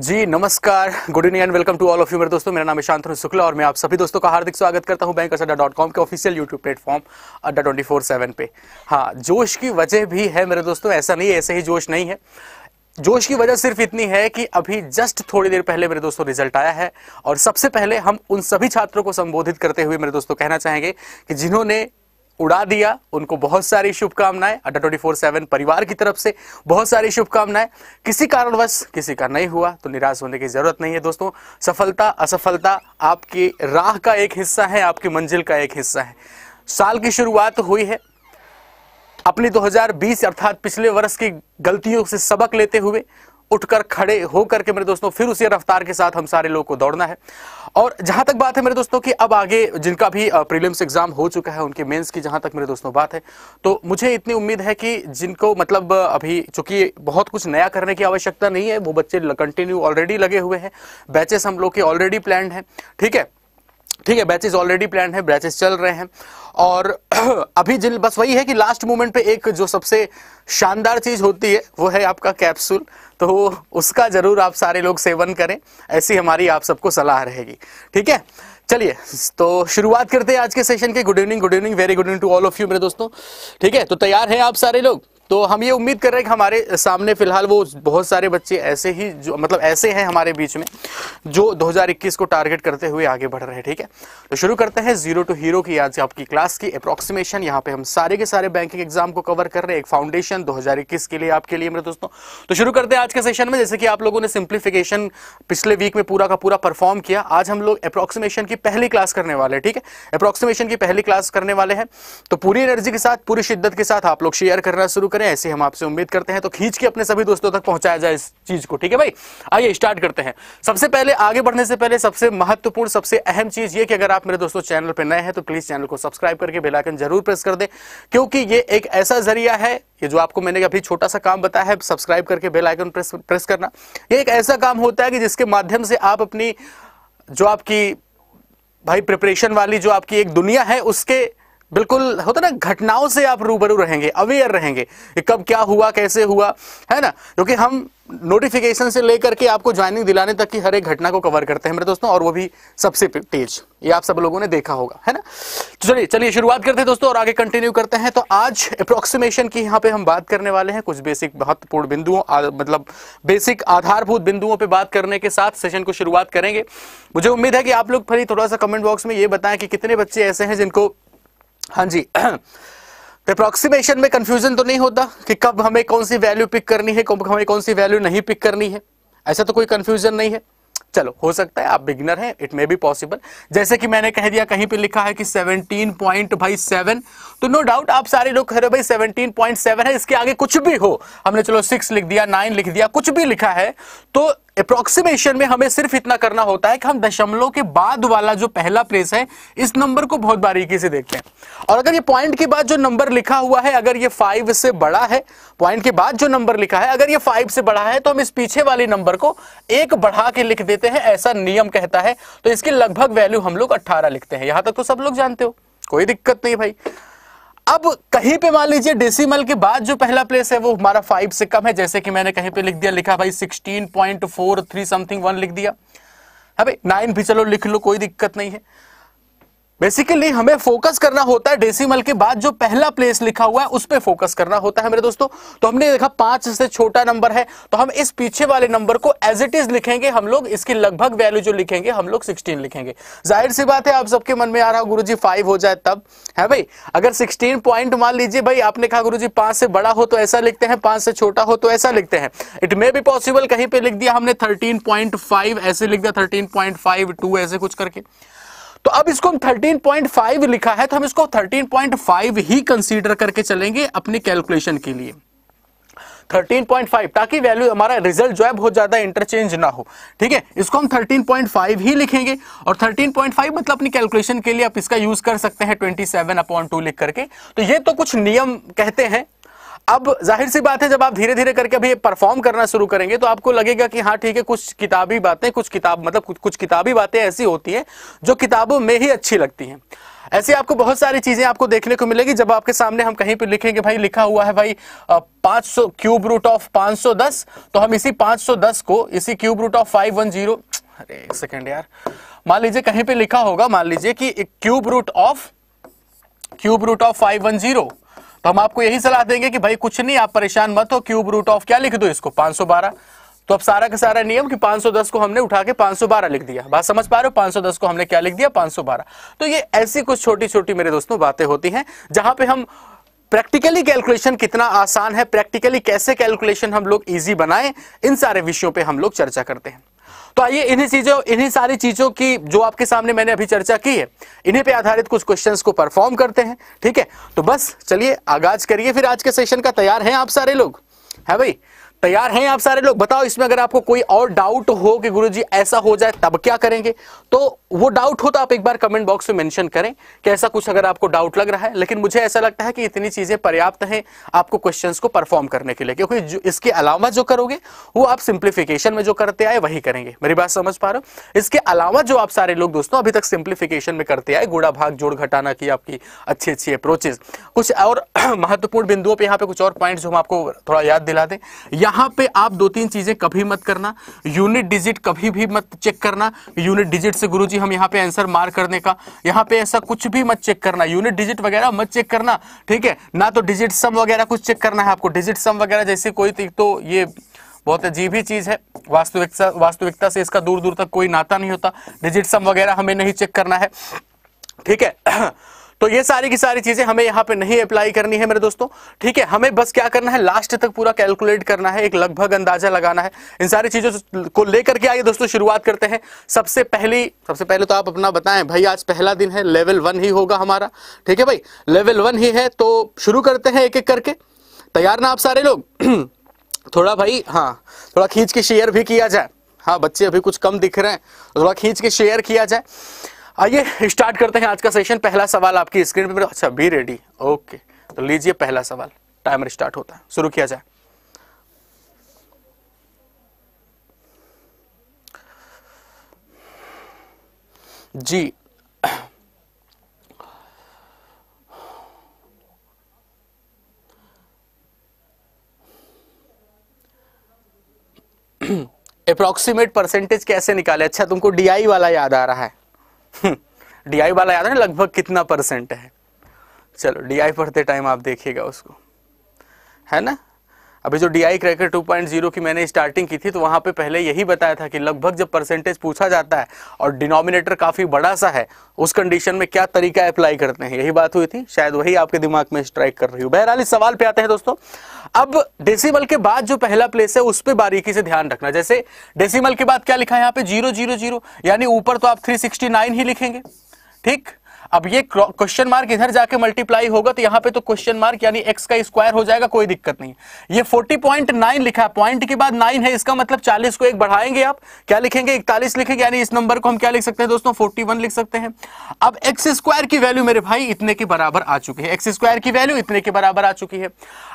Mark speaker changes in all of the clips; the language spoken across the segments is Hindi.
Speaker 1: जी नमस्कार good evening and welcome to all of you मेरे दोस्तों मेरा नाम है शांतनु शुक्ला और मैं आप सभी दोस्तों का हार्दिक स्वागत करता हूं बैंक अड्डा डॉट कॉम के official YouTube platform Adda twenty four seven पे हाँ जोश की वजह भी है मेरे दोस्तों ऐसा नहीं है ऐसे ही जोश नहीं है जोश की वजह सिर्फ इतनी है कि अभी जस्ट थोड़ी देर पहले मेरे दोस्तों रिजल्ट आया है और सबसे पहले हम उन सभी छात्रों को संबोधित करते हुए मेरे दोस्तों कहना चाहेंगे कि जिन्होंने उड़ा दिया उनको बहुत सारी शुभकामनाएं अड्डा ट्वेंटी फोर सेवन परिवार की तरफ से बहुत सारी शुभकामनाएं किसी कारणवश किसी का नहीं हुआ तो निराश होने की जरूरत नहीं है दोस्तों सफलता असफलता आपकी राह का एक हिस्सा है आपकी मंजिल का एक हिस्सा है साल की शुरुआत हुई है अपनी 2020 अर्थात पिछले वर्ष की गलतियों से सबक लेते हुए उठकर खड़े होकर के मेरे दोस्तों फिर उसी रफ्तार के साथ हम सारे लोग को दौड़ना है और जहां तक बात है मेरे दोस्तों की अब आगे जिनका भी प्रीलिम्स एग्जाम हो चुका है उनके मेंस की जहां तक मेरे दोस्तों बात है तो मुझे इतनी उम्मीद है कि जिनको मतलब अभी चूंकि बहुत कुछ नया करने की आवश्यकता नहीं है वो बच्चे कंटिन्यू ऑलरेडी लगे हुए हैं बैचेस हम लोग के ऑलरेडी प्लान है ठीक है ठीक है बैचेस ऑलरेडी प्लान है बैचेस चल रहे हैं और अभी जिन बस वही है कि लास्ट मोमेंट पे एक जो सबसे शानदार चीज होती है वो है आपका कैप्सूल तो उसका जरूर आप सारे लोग सेवन करें ऐसी हमारी आप सबको सलाह रहेगी ठीक है चलिए तो शुरुआत करते हैं आज के सेशन के good evening good evening very good evening to all of you मेरे दोस्तों ठीक है तो तैयार हैं आप सारे लोग तो हम ये उम्मीद कर रहे हैं कि हमारे सामने फिलहाल वो बहुत सारे बच्चे ऐसे ही जो मतलब ऐसे हैं हमारे बीच में जो 2021 को टारगेट करते हुए आगे बढ़ रहे हैं ठीक है तो शुरू करते हैं जीरो टू हीरो की आज आपकी क्लास की अप्रोक्सीमेशन यहाँ पे हम सारे के सारे बैंकिंग एग्जाम को कवर कर रहे हैं एक फाउंडेशन दो के लिए आपके लिए मेरे दोस्तों तो शुरू करते हैं आज के सेशन में जैसे कि आप लोगों ने सिंप्लीफिकेशन पिछले वीक में पूरा का पूरा परफॉर्म किया आज हम लोग अप्रोक्सीमेशन की पहली क्लास करने वाले ठीक है अप्रोक्सीमेशन की पहली क्लास करने वाले हैं तो पूरी एनर्जी के साथ पूरी शिद्दत के साथ आप लोग शेयर करना शुरू करें ऐसे हम आपसे उम्मीद करते हैं तो खींच के अपने सभी दोस्तों तक पहुंचाया जाए इस चीज को ठीक है भाई आइए स्टार्ट करते हैं सबसे पहले आगे बढ़ने से पहले सबसे महत्वपूर्ण सबसे अहम चीज ये कि अगर आप मेरे दोस्तों चैनल पर नए हैं तो प्लीज चैनल को सब्सक्राइब करके बेलाइकन जरूर प्रेस कर दे क्योंकि ये एक ऐसा जरिया है ये जो आपको मैंने अभी छोटा सा काम बताया है सब्सक्राइब करके बेल आइकन प्रेस प्रेस करना ये एक ऐसा काम होता है कि जिसके माध्यम से आप अपनी जो आपकी भाई प्रिपरेशन वाली जो आपकी एक दुनिया है उसके बिल्कुल होता ना घटनाओं से आप रूबरू रहेंगे अवेयर रहेंगे कि कब क्या हुआ कैसे हुआ है ना क्योंकि हम नोटिफिकेशन से लेकर के आपको ज्वाइनिंग दिलाने तक की हर एक घटना को कवर करते हैं मेरे दोस्तों और वो भी सबसे तेज ये आप सब लोगों ने देखा होगा है ना तो चलिए चलिए शुरुआत करते हैं दोस्तों और आगे कंटिन्यू करते हैं तो आज अप्रोक्सीमेशन की यहाँ पे हम बात करने वाले हैं कुछ बेसिक महत्वपूर्ण बिंदुओं मतलब बेसिक आधारभूत बिंदुओं पर बात करने के साथ सेशन को शुरुआत करेंगे मुझे उम्मीद है कि आप लोग फिर थोड़ा सा कमेंट बॉक्स में ये बताएं कि कितने बच्चे ऐसे हैं जिनको हाँ जी अप्रोक्सीमेशन में कंफ्यूजन तो नहीं होता कि कब हमें कौन सी वैल्यू पिक करनी है कब हमें कौन सी वैल्यू नहीं पिक करनी है ऐसा तो कोई कंफ्यूजन नहीं है चलो हो सकता है आप बिगनर हैं इट मे बी पॉसिबल जैसे कि मैंने कह दिया कहीं पे लिखा है कि 17 पॉइंट भाई सेवन तो नो no डाउट आप सारे लोग कह रहे हो भाई 17.7 है इसके आगे कुछ भी हो हमने चलो सिक्स लिख दिया नाइन लिख दिया कुछ भी लिखा है तो अप्रोक्सीमेशन में हमें सिर्फ इतना करना होता है कि हम दशमलव के बाद वाला जो पहला प्लेस है इस नंबर को बहुत बारीकी से देखते हैं और अगर ये पॉइंट के बाद जो नंबर लिखा हुआ है अगर ये फाइव से बड़ा है पॉइंट के बाद जो नंबर लिखा है अगर ये फाइव से बड़ा है तो हम इस पीछे वाले नंबर को एक बढ़ा के लिख देते हैं ऐसा नियम कहता है तो इसकी लगभग वैल्यू हम लोग अट्ठारह लिखते हैं यहां तक तो सब लोग जानते हो कोई दिक्कत नहीं भाई अब कहीं पे मान लीजिए डेसिमल के बाद जो पहला प्लेस है वो हमारा फाइव से कम है जैसे कि मैंने कहीं पे लिख दिया लिखा भाई sixteen point four three something one लिख दिया अबे नाइन भी चलो लिख लो कोई दिक्कत नहीं है बेसिकली हमें फोकस करना होता है डेसिमल के बाद जो पहला प्लेस लिखा हुआ है उस पर फोकस करना होता है मेरे दोस्तों तो हमने देखा पांच से छोटा नंबर है तो हम इस पीछे वाले नंबर को एज इट इज लिखेंगे हम लोग इसकी लगभग वैल्यू जो लिखेंगे हम लोग सिक्सटीन लिखेंगे जाहिर सी बात है आप सबके मन में आ रहा गुरु जी फाइव हो जाए तब है भाई अगर सिक्सटीन पॉइंट मान लीजिए भाई आपने कहा गुरु जी पांच से बड़ा हो तो ऐसा लिखते हैं पांच से छोटा हो तो ऐसा लिखते हैं इट मे बी पॉसिबल कहीं पर लिख दिया हमने थर्टीन पॉइंट फाइव ऐसे लिख दिया थर्टीन पॉइंट फाइव टू ऐसे कुछ करके तो अब इसको हम 13.5 लिखा है तो हम इसको 13.5 ही कंसीडर करके चलेंगे अपनी कैलकुलेशन के लिए 13.5 ताकि वैल्यू हमारा रिजल्ट जो है बहुत ज्यादा इंटरचेंज ना हो ठीक है इसको हम 13.5 ही लिखेंगे और 13.5 मतलब अपनी कैलकुलेशन के लिए आप इसका यूज कर सकते हैं 27 अपॉन टू लिख करके तो ये तो कुछ नियम कहते हैं अब जाहिर सी बात है जब आप धीरे धीरे करके अभी परफॉर्म करना शुरू करेंगे तो आपको लगेगा कि हाँ ठीक है कुछ किताबी बातें कुछ किताब मतलब कुछ, कुछ किताबी बातें ऐसी होती हैं जो किताबों में ही अच्छी लगती हैं ऐसी आपको बहुत सारी चीजें आपको देखने को मिलेगी जब आपके सामने हम कहीं पर लिखेंगे भाई लिखा हुआ है भाई पांच सौ क्यूब रूट ऑफ पांच सौ दस तो हम इसी पांच सौ दस को इसी cube root of five one zero अरे एक सेकेंड यार मान लीजिए कहीं पर लिखा होगा मान लीजिए कि cube root of cube root of five one zero तो हम आपको यही सलाह देंगे कि भाई कुछ नहीं आप परेशान मत हो क्यूब रूट ऑफ क्या लिख दो इसको 512 तो अब सारा का सारा नियम कि 510 को हमने उठा के 512 लिख दिया बात समझ पा रहे हो 510 को हमने क्या लिख दिया 512 तो ये ऐसी कुछ छोटी छोटी मेरे दोस्तों बातें होती हैं जहां पे हम प्रैक्टिकली कैलकुलेशन कितना आसान है प्रैक्टिकली कैसे कैलकुलेशन हम लोग इजी बनाएं इन सारे विषयों पे हम लोग चर्चा करते हैं तो आइए इन्हीं चीजों इन्हीं सारी चीजों की जो आपके सामने मैंने अभी चर्चा की है इन्हीं पे आधारित कुछ क्वेश्चंस को परफॉर्म करते हैं ठीक है तो बस चलिए आगाज करिए फिर आज के सेशन का तैयार हैं आप सारे लोग है भाई तैयार हैं आप सारे लोग बताओ इसमें अगर आपको कोई और डाउट हो कि गुरुजी ऐसा हो जाए तब क्या करेंगे तो वो डाउट हो तो आप एक बार कमेंट बॉक्स में मेंशन करें कि ऐसा कुछ अगर आपको डाउट लग रहा है लेकिन मुझे ऐसा लगता है कि इतनी चीज़ें पर्याप्त हैं आपको क्वेश्चंस को परफॉर्म करने के लिए क्योंकि इसके अलावा जो करोगे वो आप सिंप्लीफिकेशन में जो करते आए वही करेंगे मेरी बात समझ पा रहे हो इसके अलावा जो आप सारे लोग दोस्तों अभी तक सिंप्लीफिकेशन में करते आए गुड़ा भाग जोड़ घटाना की आपकी अच्छी अच्छी अप्रोचेज कुछ और महत्वपूर्ण बिंदुओं पर यहाँ पे कुछ और पॉइंट जो हम आपको थोड़ा याद दिला दें या यहां पे आप दो तीन चीजें कभी मत करना यूनिट डिजिट कभी भी मत चेक करना यूनिट डिजिट से गुरुजी हम यहां पे आंसर मार करने का यहां पे ऐसा कुछ भी मत चेक करना यूनिट डिजिट वगैरह मत चेक करना ठीक है ना तो डिजिट सम वगैरह कुछ चेक करना है आपको डिजिट सम वगैरह जैसे कोई तो, तो ये बहुत अजीब ही चीज़ है वास्तविकता वास्तविकता से इसका दूर दूर तक कोई नाता नहीं होता डिजिट सम वगैरह हमें नहीं चेक करना है ठीक है तो ये सारी की सारी चीजें हमें यहाँ पे नहीं अप्लाई करनी है मेरे दोस्तों ठीक है हमें बस क्या करना है लास्ट तक पूरा कैलकुलेट करना है एक लगभग अंदाजा लगाना है इन सारी चीजों को लेकर के आइए दोस्तों शुरुआत करते हैं सबसे पहली सबसे पहले तो आप अपना बताएं भाई आज पहला दिन है लेवल वन ही होगा हमारा ठीक है भाई लेवल वन ही है तो शुरू करते हैं एक एक करके तैयार ना आप सारे लोग थोड़ा भाई हाँ थोड़ा खींच के शेयर भी किया जाए हाँ बच्चे अभी कुछ कम दिख रहे हैं तो थोड़ा खींच के शेयर किया जाए आइए स्टार्ट करते हैं आज का सेशन पहला सवाल आपकी स्क्रीन पर अच्छा बी रेडी ओके तो लीजिए पहला सवाल टाइमर स्टार्ट होता है शुरू किया जाए जी अप्रोक्सीमेट परसेंटेज कैसे निकाले अच्छा तुमको डीआई वाला याद आ रहा है डीआई वाला याद है ना लगभग कितना परसेंट है चलो डीआई पढ़ते टाइम आप देखिएगा उसको है ना अभी जो D I cracker two point zero की मैंने स्टार्टिंग की थी तो वहाँ पे पहले यही बताया था कि लगभग जब परसेंटेज पूछा जाता है और डिनोमिनेटर काफ़ी बड़ा सा है उस कंडीशन में क्या तरीका अप्लाई करते हैं यही बात हुई थी शायद वही आपके दिमाग में स्ट्राइक कर रही हूँ बहरहाल इस सवाल पे आते हैं दोस्तों अब डेसिमल के बाद जो पहला प्लेस है उस पर बारीकी से ध्यान रखना जैसे डेसीमल के बाद क्या लिखा है यहाँ पे जीरो जीरो जीरो यानी ऊपर तो आप थ्री सिक्सटी नाइन ही लिखेंगे ठीक अब ये क्वेश्चन मार्क इधर जाके मल्टीप्लाई होगा तो यहां पे तो क्वेश्चन मार्क यानी एक्स का स्क्वायर हो जाएगा कोई दिक्कत नहीं ये 40.9 लिखा है पॉइंट के बाद 9 है इसका मतलब 40 को एक बढ़ाएंगे आप क्या लिखेंगे इकतालीस लिखेंगे यानी इस नंबर को हम क्या लिख सकते हैं दोस्तों 41 लिख सकते हैं अब एक्स स्क्वायर की वैल्यू मेरे भाई इतने के बराबर आ चुकी है एक्स स्क्वायर की वैल्यू इतने के बराबर आ चुकी है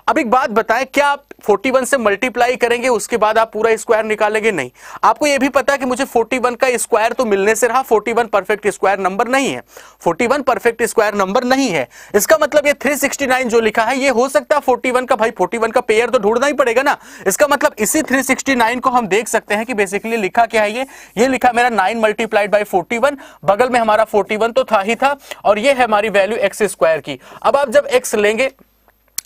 Speaker 1: अब एक बात बताएं क्या आप 41 से मल्टीप्लाई करेंगे उसके बाद आप पूरा स्क्वायर निकालेंगे नहीं आपको यह भी पता है कि मुझे 41 का स्क्वायर तो मिलने से रहा 41 परफेक्ट स्क्वायर नंबर नहीं है फोर्टी 41 परफेक्ट स्क्वायर नंबर नहीं है इसका मतलब ये 369 जो लिखा है ये हो सकता है 41 का भाई 41 का पेयर तो ढूंढना ही पड़ेगा ना इसका मतलब इसी 369 को हम देख सकते हैं कि बेसिकली लिखा क्या है ये ये लिखा मेरा 9 मल्टीप्लाइड बाई फोर्टी बगल में हमारा 41 तो था ही था और ये है हमारी वैल्यू एक्स स्क्वायर की अब आप जब एक्स लेंगे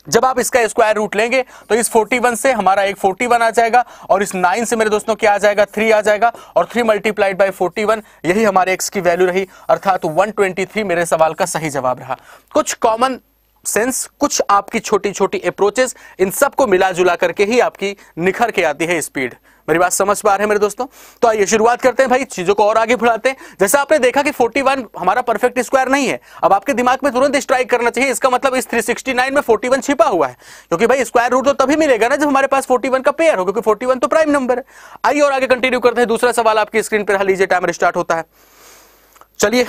Speaker 1: जब आप इसका स्क्वायर रूट लेंगे तो इस 41 से हमारा एक 41 आ जाएगा और इस 9 से मेरे दोस्तों क्या आ जाएगा 3 आ जाएगा और 3 मल्टीप्लाइड बाई 41 यही हमारे एक्स की वैल्यू रही अर्थात 123 मेरे सवाल का सही जवाब रहा कुछ कॉमन सेंस कुछ आपकी छोटी छोटी अप्रोचेस इन सबको मिला जुला करके ही आपकी निखर के आती है स्पीड मेरी बात समझ पा रहे हैं मेरे दोस्तों तो आइए शुरुआत करते हैं भाई चीजों को और आगे बढ़ाते हैं जैसे आपने देखा कि 41 हमारा परफेक्ट स्क्वायर नहीं है अब आपके दिमाग में तुरंत स्ट्राइक करना चाहिए इसका मतलब इस 369 में 41 छिपा हुआ है क्योंकि भाई स्क्वायर रूट तो तभी मिलेगा ना जब हमारे पास फोर्टी का पेयर हो क्योंकि फोर्टी तो प्राइम नंबर है आइए और आगे कंटिन्यू करते हैं दूसरा सवाल आपकी स्क्रीन पर लीजिए टाइमर स्टार्ट होता है चलिए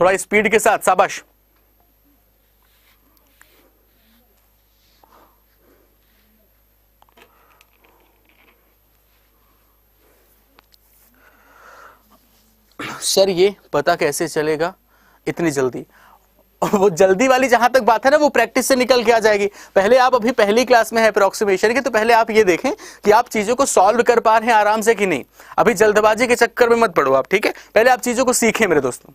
Speaker 1: थोड़ा स्पीड के साथ शाबाश सर ये पता कैसे चलेगा इतनी जल्दी और वो जल्दी वाली जहां तक बात है ना वो प्रैक्टिस से निकल के आ जाएगी पहले आप अभी पहली क्लास में है अप्रोक्सीमेशन की तो पहले आप ये देखें कि आप चीजों को सॉल्व कर पा रहे हैं आराम से कि नहीं अभी जल्दबाजी के चक्कर में मत पड़ो आप ठीक है पहले आप चीजों को सीखें मेरे दोस्तों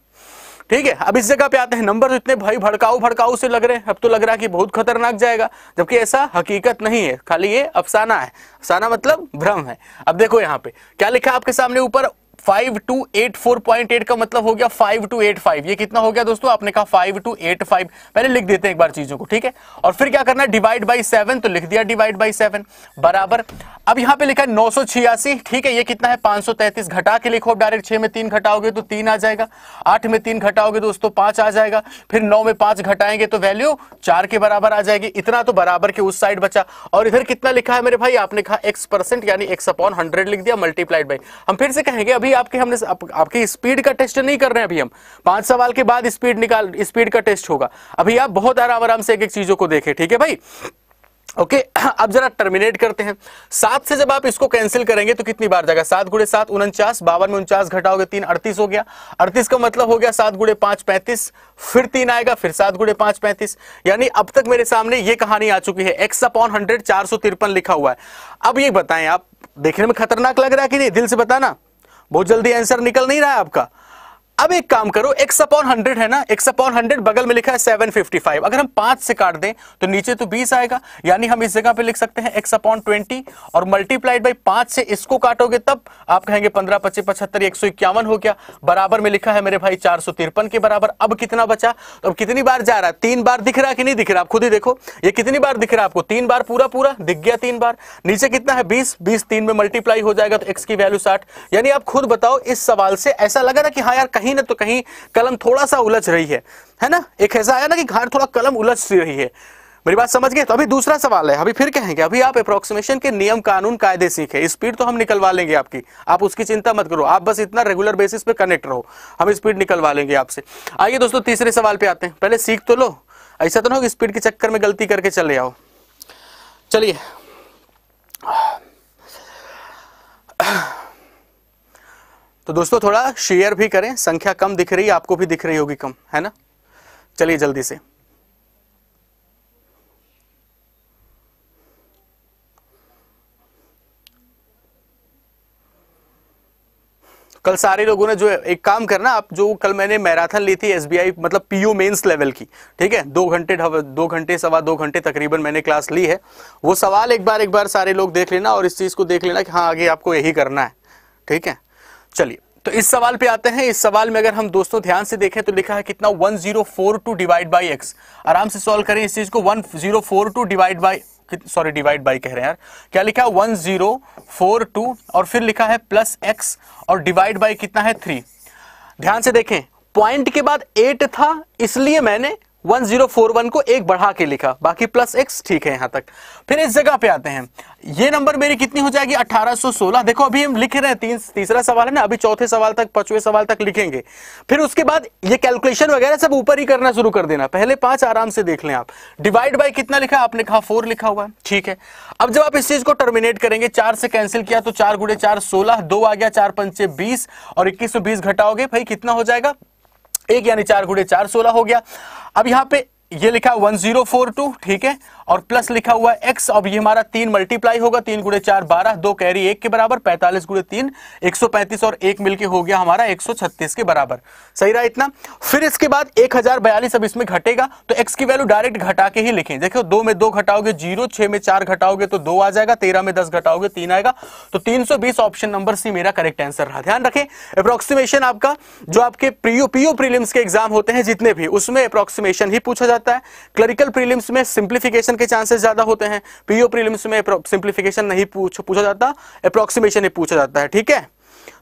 Speaker 1: ठीक है अब इस जगह पे आते हैं नंबर तो इतने भाई भड़काऊ भड़काऊ से लग रहे हैं अब तो लग रहा है कि बहुत खतरनाक जाएगा जबकि ऐसा हकीकत नहीं है खाली ये अफसाना है अफसाना मतलब भ्रम है अब देखो यहाँ पे क्या लिखा आपके सामने ऊपर five two eight four point eight का मतलब हो गया फाइव टू एट फाइव ये कितना हो गया दोस्तों आपने कहा फाइव टू एट फाइव पहले लिख देते हैं एक बार चीजों को ठीक है और फिर क्या करना डिवाइड बाई सेवन तो लिख दिया डिवाइड बाई सेवन बराबर अब यहां पे लिखा है नौ सौ छियासी ठीक है ये कितना है पांच सौ तैतीस घटा के लिखो अब डायरेक्ट छह में तीन घटाओगे तो तीन आ जाएगा आठ में तीन घटाओगे दोस्तों पांच आ जाएगा फिर नौ में पांच घटाएंगे तो वैल्यू चार के बराबर आ जाएगी इतना तो बराबर के उस साइड बचा और इधर कितना लिखा है मेरे भाई आपने कहा एक्स परसेंट यानी एक्स अपॉन हंड्रेड लिख दिया मल्टीप्लाइड बाई हम फिर से कहेंगे अभी आपके हमने आप, आपकी स्पीड का टेस्ट नहीं कर रहे हैं अभी हम पांच सवाल के बाद स्पीड निकाल स्पीड का टेस्ट होगा अभी आप बहुत आराम आराम से एक एक चीजों को देखें ठीक है भाई ओके okay, अब जरा टर्मिनेट करते हैं सात से जब आप इसको कैंसिल करेंगे तो कितनी बार जाएगा सात गुड़े सात उनचास बावन में उनचास घटाओगे तीन अड़तीस हो गया अड़तीस का मतलब हो गया सात गुड़े पांच पैंतीस फिर तीन आएगा फिर सात गुड़े पांच पैंतीस यानी अब तक मेरे सामने ये कहानी आ चुकी है एक्स अपॉन हंड्रेड चार सौ तिरपन लिखा हुआ है अब ये बताएं आप देखने में खतरनाक लग रहा है कि नहीं दिल से बताना बहुत जल्दी आंसर निकल नहीं रहा है आपका अब एक काम करो x अपॉन हंड्रेड है ना x अपॉन हंड्रेड बगल में लिखा है सेवन फिफ्टी फाइव अगर हम पांच से काट दें तो नीचे तो बीस आएगा यानी हम इस जगह पे लिख सकते हैं x अपॉन ट्वेंटी और मल्टीप्लाइड बाई पांच से इसको काटोगे तब आप कहेंगे पंद्रह पच्चीस पचहत्तर एक सौ इक्यावन हो गया बराबर में लिखा है मेरे भाई चार सौ तिरपन के बराबर अब कितना बचा तो अब कितनी बार जा रहा है तीन बार दिख रहा है कि नहीं दिख रहा आप खुद ही देखो ये कितनी बार दिख रहा है आपको तीन बार पूरा पूरा दिख गया तीन बार नीचे कितना है बीस बीस तीन में मल्टीप्लाई हो जाएगा तो एक्स की वैल्यू साठ यानी आप खुद बताओ इस सवाल से ऐसा लगा ना कि हाँ यार कहीं ना तो कहीं कलम थोड़ा सा उलझ रही है है ना एक ऐसा आया ना कि घर थोड़ा कलम उलझ रही है मेरी बात समझ गए तो अभी दूसरा सवाल है अभी फिर कहेंगे अभी आप अप्रोक्सीमेशन के नियम कानून कायदे सीखे स्पीड तो हम निकलवा लेंगे आपकी आप उसकी चिंता मत करो आप बस इतना रेगुलर बेसिस पे कनेक्ट रहो हम स्पीड निकलवा लेंगे आपसे आइए दोस्तों तीसरे सवाल पे आते हैं पहले सीख तो लो ऐसा तो ना हो स्पीड के चक्कर में गलती करके चले आओ चलिए तो दोस्तों थोड़ा शेयर भी करें संख्या कम दिख रही है आपको भी दिख रही होगी कम है ना चलिए जल्दी से कल सारे लोगों ने जो एक काम करना आप जो कल मैंने मैराथन ली थी एसबीआई मतलब पीयू मेंस लेवल की ठीक है दो घंटे दो घंटे सवा दो घंटे तकरीबन मैंने क्लास ली है वो सवाल एक बार एक बार सारे लोग देख लेना और इस चीज़ को देख लेना कि हाँ आगे आपको यही करना है ठीक है चलिए तो इस सवाल पे आते हैं इस सवाल में अगर हम दोस्तों ध्यान से देखें तो लिखा है कितना 1042 डिवाइड बाय एक्स आराम से सॉल्व करें इस चीज को 1042 divide by sorry divide by कह रहे हैं यार क्या लिखा है 1042 और फिर लिखा है प्लस एक्स और डिवाइड बाय कितना है थ्री ध्यान से देखें पॉइंट के बाद एट था इसलिए मैंने 1041 को एक बढ़ा के लिखा बाकी प्लस एक्स ठीक है यहां तक फिर इस जगह पे आते हैं ये नंबर मेरी कितनी हो जाएगी 1816 देखो अभी हम लिख रहे हैं तीन तीसरा सवाल है ना अभी चौथे सवाल तक पांचवें सवाल तक लिखेंगे फिर उसके बाद ये कैलकुलेशन वगैरह सब ऊपर ही करना शुरू कर देना पहले पांच आराम से देख लें आप डिवाइड बाई कितना लिखा आपने कहा फोर लिखा हुआ ठीक है अब जब आप इस चीज को टर्मिनेट करेंगे चार से कैंसिल किया तो चार गुड़े चार सोलह दो आ गया चार पंचे बीस और इक्कीस सौ बीस घटाओगे भाई कितना हो जाएगा एक यानी चार गुड़े चार सोलह हो गया अब यहां पे ये लिखा वन जीरो फोर टू ठीक है और प्लस लिखा हुआ एक्स अब ये हमारा तीन मल्टीप्लाई होगा तीन गुड़े चार बारह दो कैरी एक के बराबर पैंतालीस गुड़े तीन एक सौ पैंतीस और एक मिलके हो गया हमारा एक सौ छत्तीस के बराबर सही रहा इतना फिर इसके बाद एक हजार बयालीस अब इसमें घटेगा तो एक्स की वैल्यू डायरेक्ट घटा के ही लिखें देखो दो में दो घटाओगे जीरो छह में चार घटाओगे तो दो आ जाएगा तेरह में दस घटाओगे तीन आएगा तो तीन सौ बीस ऑप्शन नंबर सी मेरा करेक्ट आंसर रहा ध्यान रखें अप्रोक्सीमेशन आपका जो आपके प्रियो पीओ प्रीलिम्स के एग्जाम होते हैं जितने भी उसमें अप्रोक्सीमेशन ही पूछा जाता है क्लरिकल प्रीलिम्स में सिंप्लीफिकेशन सिंप्लीफिकेशन के चांसेस ज्यादा होते हैं पीओ प्रीलिम्स में सिंप्लीफिकेशन नहीं पूछ पूछा जाता अप्रोक्सीमेशन ही पूछा जाता है ठीक है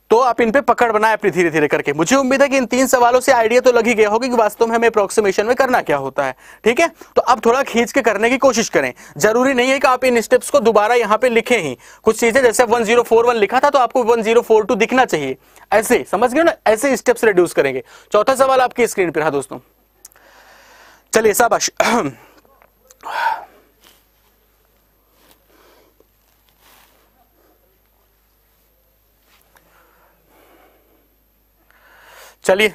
Speaker 1: तो आप इन पे पकड़ बनाए अपनी धीरे धीरे करके मुझे उम्मीद है कि इन तीन सवालों से आइडिया तो लग ही गया होगा कि वास्तव में हमें अप्रोक्सीमेशन में करना क्या होता है ठीक है तो अब थोड़ा खींच के करने की कोशिश करें जरूरी नहीं है कि आप इन स्टेप्स को दोबारा यहां पे लिखें ही कुछ चीजें जैसे वन जीरो फोर वन लिखा था तो आपको वन जीरो फोर टू दिखना चाहिए ऐसे समझ गए ना ऐसे स्टेप्स रिड्यूस करेंगे चौथा सवाल आपकी स्क्रीन पर हाँ दोस्तों चलिए शाबाश चलिए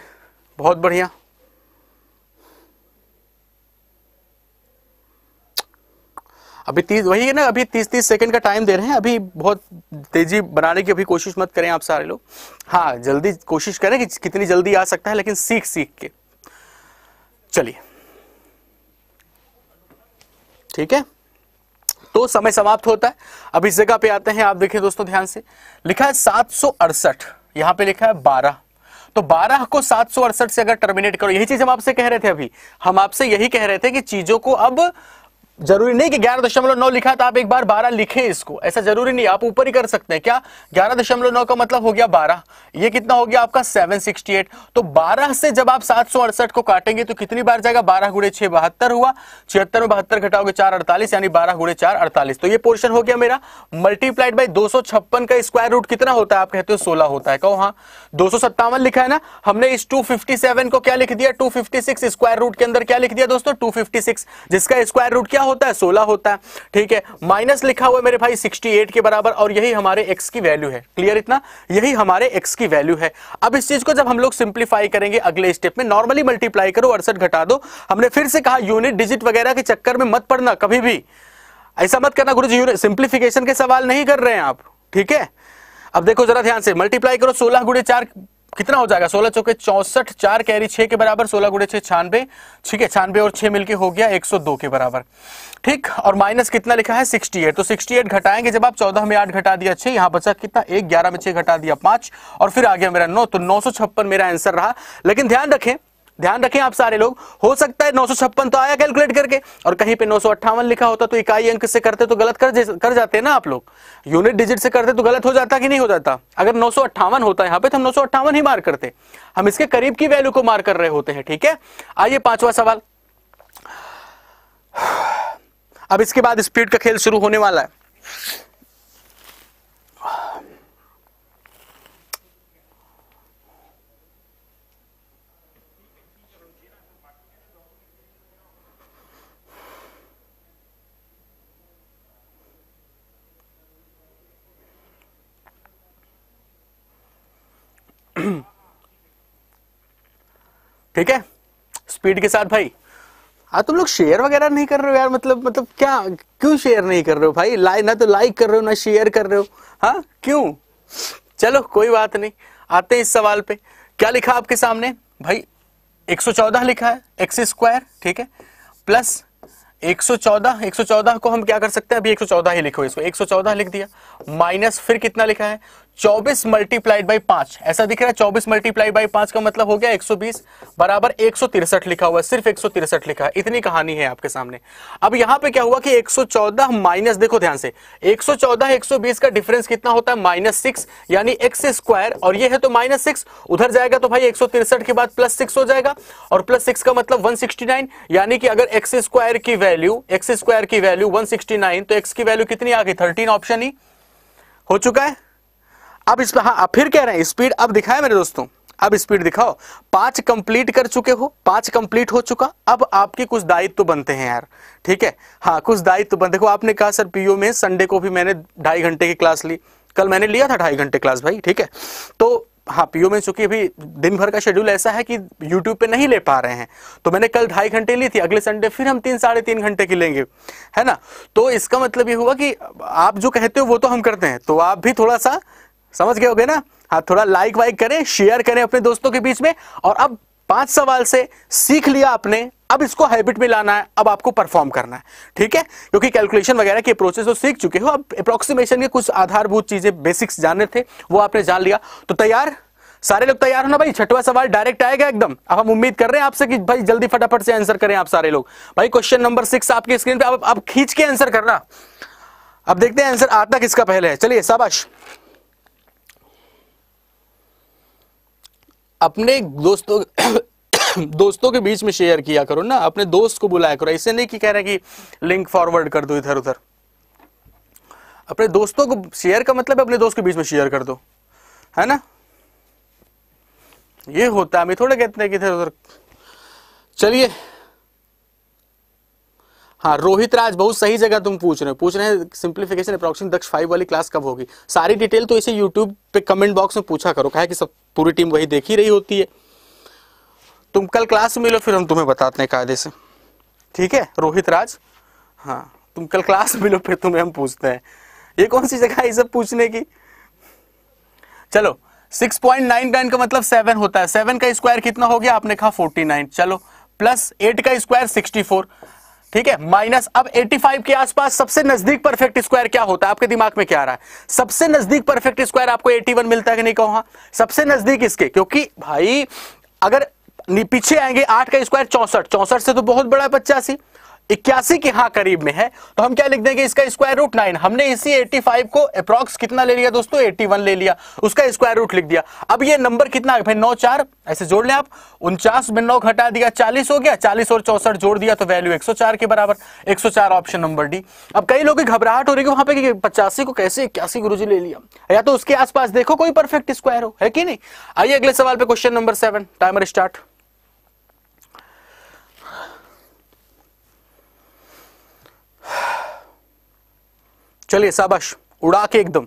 Speaker 1: बहुत बढ़िया अभी तीस वही है ना अभी तीस तीस सेकंड का टाइम दे रहे हैं अभी बहुत तेजी बनाने की अभी कोशिश मत करें आप सारे लोग हाँ जल्दी कोशिश करें कि कितनी जल्दी आ सकता है लेकिन सीख सीख के चलिए ठीक है तो समय समाप्त होता है अब इस जगह पे आते हैं आप देखिए दोस्तों ध्यान से लिखा है सात सौ अड़सठ यहां पर लिखा है बारह तो 12 को सात से अगर टर्मिनेट करो यही चीज हम आपसे कह रहे थे अभी हम आपसे यही कह रहे थे कि चीजों को अब जरूरी नहीं कि ग्यारह दशमलव नौ लिखा था तो आप एक बार बारह लिखें इसको ऐसा जरूरी नहीं आप ऊपर ही कर सकते हैं क्या ग्यारह दशमलव नौ का मतलब हो गया बारह ये कितना हो गया आपका सेवन सिक्सटी एट तो बारह से जब आप सात सौ अड़सठ को काटेंगे तो कितनी बार जाएगा बारह गुड़े छह बहत्तर हुआ छिहत्तर में बहत्तर घटाओगे चार अड़तालीस यानी बारह गुड़े चार अड़तालीस तो ये पोर्शन हो गया मेरा मल्टीप्लाइड बाई दो सौ छप्पन का स्क्वायर रूट कितना होता है आप कहते हो सोलह होता है कहो हाँ दो सौ सत्तावन लिखा है ना हमने इस टू फिफ्टी सेवन को क्या लिख दिया two fifty six square root के अंदर क्या लिख दिया दोस्तों टू फिफ्टी सिक्स जिसका स्क्वायर रूट क्या कितना होता है सोलह होता है ठीक है माइनस लिखा हुआ है मेरे भाई सिक्सटी एट के बराबर और यही हमारे एक्स की वैल्यू है क्लियर इतना यही हमारे एक्स की वैल्यू है अब इस चीज को जब हम लोग सिंप्लीफाई करेंगे अगले स्टेप में नॉर्मली मल्टीप्लाई करो अड़सठ घटा दो हमने फिर से कहा यूनिट डिजिट वगैरह के चक्कर में मत पड़ना कभी भी ऐसा मत करना गुरु जी सिंप्लीफिकेशन के सवाल नहीं कर रहे हैं आप ठीक है अब देखो जरा ध्यान से मल्टीप्लाई करो सोलह गुड़े चार कितना हो जाएगा सोलह चौके चौसठ चार कैरी छह के बराबर सोलह गुड़े छह छानबे ठीक है छानबे और छह मिलके हो गया एक सौ दो के बराबर ठीक और माइनस कितना लिखा है सिक्सटी एट तो सिक्सटी एट घटाएंगे जब आप चौदह में आठ घटा दिया छह यहां बचा कितना एक ग्यारह में छह घटा दिया पांच और फिर आ गया मेरा नौ तो नौ सौ छप्पन मेरा आंसर रहा लेकिन ध्यान रखें ध्यान रखें आप सारे लोग हो सकता है नौ तो आया कैलकुलेट करके और कहीं पे नौ लिखा होता तो इकाई अंक से करते तो गलत कर कर जाते हैं ना आप लोग यूनिट डिजिट से करते तो गलत हो जाता कि नहीं हो जाता अगर नौ होता है यहाँ पे तो हम नौ ही मार करते हम इसके करीब की वैल्यू को मार कर रहे होते हैं ठीक है आइए पांचवा सवाल अब इसके बाद स्पीड का खेल शुरू होने वाला है ठीक है स्पीड के साथ भाई आ हाँ, तुम लोग शेयर वगैरह नहीं कर रहे हो यार मतलब मतलब क्या क्यों शेयर नहीं कर रहे हो भाई लाइक ना तो लाइक कर रहे हो ना शेयर कर रहे हो हाँ क्यों चलो कोई बात नहीं आते हैं इस सवाल पे क्या लिखा आपके सामने भाई 114 लिखा है एक्स स्क्वायर ठीक है प्लस 114 114 को हम क्या कर सकते हैं अभी 114 ही लिखो इसको 114 लिख दिया माइनस फिर कितना लिखा है चौबीस मल्टीप्लाइड बाई पांच ऐसा दिख रहा है चौबीस मल्टीप्लाइड बाई पांच का मतलब हो गया 120 बराबर एक लिखा हुआ सिर्फ एक लिखा है इतनी कहानी है आपके सामने अब यहां पे क्या हुआ कि 114 माइनस देखो ध्यान से 114 120 का डिफरेंस कितना होता है माइनस सिक्स यानी एक्स स्क्वायर और ये है तो माइनस सिक्स उधर जाएगा तो भाई एक के बाद प्लस सिक्स हो जाएगा और प्लस सिक्स का मतलब वन यानी कि अगर एक्स स्क्वायर की वैल्यू एक्स स्क्वायर की वैल्यू वन तो एक्स की वैल्यू कितनी आ गई थर्टीन ऑप्शन ही हो चुका है अब इस पर हाँ फिर कह रहे हैं स्पीड अब दिखाया मेरे दोस्तों अब स्पीड दिखाओ पांच कंप्लीट कर चुके हो पांच कंप्लीट हो चुका अब आपके कुछ दायित्व तो बनते हैं यार ठीक है हाँ कुछ दायित्व तो बनते देखो आपने कहा सर पीओ में संडे को भी मैंने ढाई घंटे की क्लास ली कल मैंने लिया था ढाई घंटे क्लास भाई ठीक है तो हाँ पीओ में चूंकि अभी दिन भर का शेड्यूल ऐसा है कि यूट्यूब पे नहीं ले पा रहे हैं तो मैंने कल ढाई घंटे ली थी अगले संडे फिर हम तीन साढ़े तीन घंटे की लेंगे है ना तो इसका मतलब ये हुआ कि आप जो कहते हो वो तो हम करते हैं तो आप भी थोड़ा सा समझ गए होगे ना हाँ थोड़ा लाइक वाइक करें शेयर करें अपने दोस्तों के बीच में और अब पांच सवाल से सीख लिया आपने अब इसको हैबिट में लाना है अब आपको परफॉर्म करना है ठीक है क्योंकि कैलकुलेशन वगैरह के प्रोसेस तो सीख चुके हो अब अप्रोक्सीमेशन के कुछ आधारभूत चीजें बेसिक्स जानने थे वो आपने जान लिया तो तैयार सारे लोग तैयार होना भाई छठवा सवाल डायरेक्ट आएगा एकदम अब हम उम्मीद कर रहे हैं आपसे कि भाई जल्दी फटाफट से आंसर करें आप सारे लोग भाई क्वेश्चन नंबर सिक्स आपकी स्क्रीन पे अब आप खींच के आंसर करना अब देखते हैं आंसर आता किसका पहले है चलिए शाबाश अपने दोस्तों दोस्तों के बीच में शेयर किया करो ना अपने दोस्त को बुलाया करो ऐसे नहीं कि कह रहे कि लिंक फॉरवर्ड कर दो इधर उधर अपने दोस्तों को शेयर का मतलब अपने दोस्त के बीच में शेयर कर दो है ना ये होता है हमें थोड़े कहते हैं कि इधर उधर चलिए हाँ रोहित राज बहुत सही जगह तुम पूछ रहे हो पूछ रहे हैं सिंप्लीफिकेशन अप्रोक्सिंग दक्ष फाइव वाली क्लास कब होगी सारी डिटेल तो इसे यूट्यूब पे कमेंट बॉक्स में पूछा करो कहा कि सब पूरी टीम वही देख ही रही होती है तुम कल क्लास में मिलो फिर हम तुम्हें बताते हैं कायदे से ठीक है रोहित राज हाँ तुम कल क्लास में मिलो फिर तुम्हें हम पूछते हैं ये कौन सी जगह है सब पूछने की चलो 6.99 का मतलब 7 होता है 7 का स्क्वायर कितना हो गया आपने कहा 49 चलो प्लस 8 का स्क्वायर 64 ठीक है माइनस अब 85 के आसपास सबसे नजदीक परफेक्ट स्क्वायर क्या होता है आपके दिमाग में क्या आ रहा है सबसे नजदीक परफेक्ट स्क्वायर आपको 81 मिलता है कि नहीं कहूंगा हाँ। सबसे नजदीक इसके क्योंकि भाई अगर पीछे आएंगे आठ का स्क्वायर चौसठ चौसठ से तो बहुत बड़ा है पचासी इक्यासी के हाँ करीब में है तो हम क्या लिख देंगे इसका स्क्वायर रूट नाइन हमने इसी 85 को अप्रॉक्स कितना ले लिया दोस्तों 81 ले लिया उसका स्क्वायर रूट लिख दिया अब ये नंबर कितना है भाई नौ चार ऐसे जोड़ लें आप उनचास में नौ घटा दिया 40 हो गया 40 और चौसठ जोड़ दिया तो वैल्यू 104 के बराबर 104 ऑप्शन नंबर डी अब कई लोग घबराहट हो रही है वहां पर पचासी को कैसे इक्यासी गुरु ले लिया या तो उसके आसपास देखो कोई परफेक्ट स्क्वायर हो है कि नहीं आइए अगले सवाल पे question number seven timer start चलिए शाबाश उड़ा के एकदम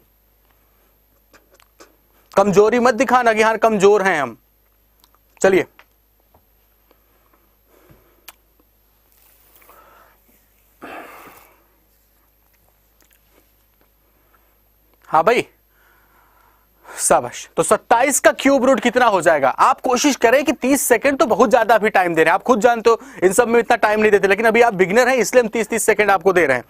Speaker 1: कमजोरी मत दिखाना कि हाँ कमजोर हैं हम चलिए हाँ भाई साबाश तो 27 का क्यूब रूट कितना हो जाएगा आप कोशिश करें कि 30 सेकंड तो बहुत ज्यादा अभी टाइम दे रहे हैं आप खुद जानते हो इन सब में इतना टाइम नहीं देते लेकिन अभी आप बिगनर हैं इसलिए हम 30 30 सेकंड आपको दे रहे हैं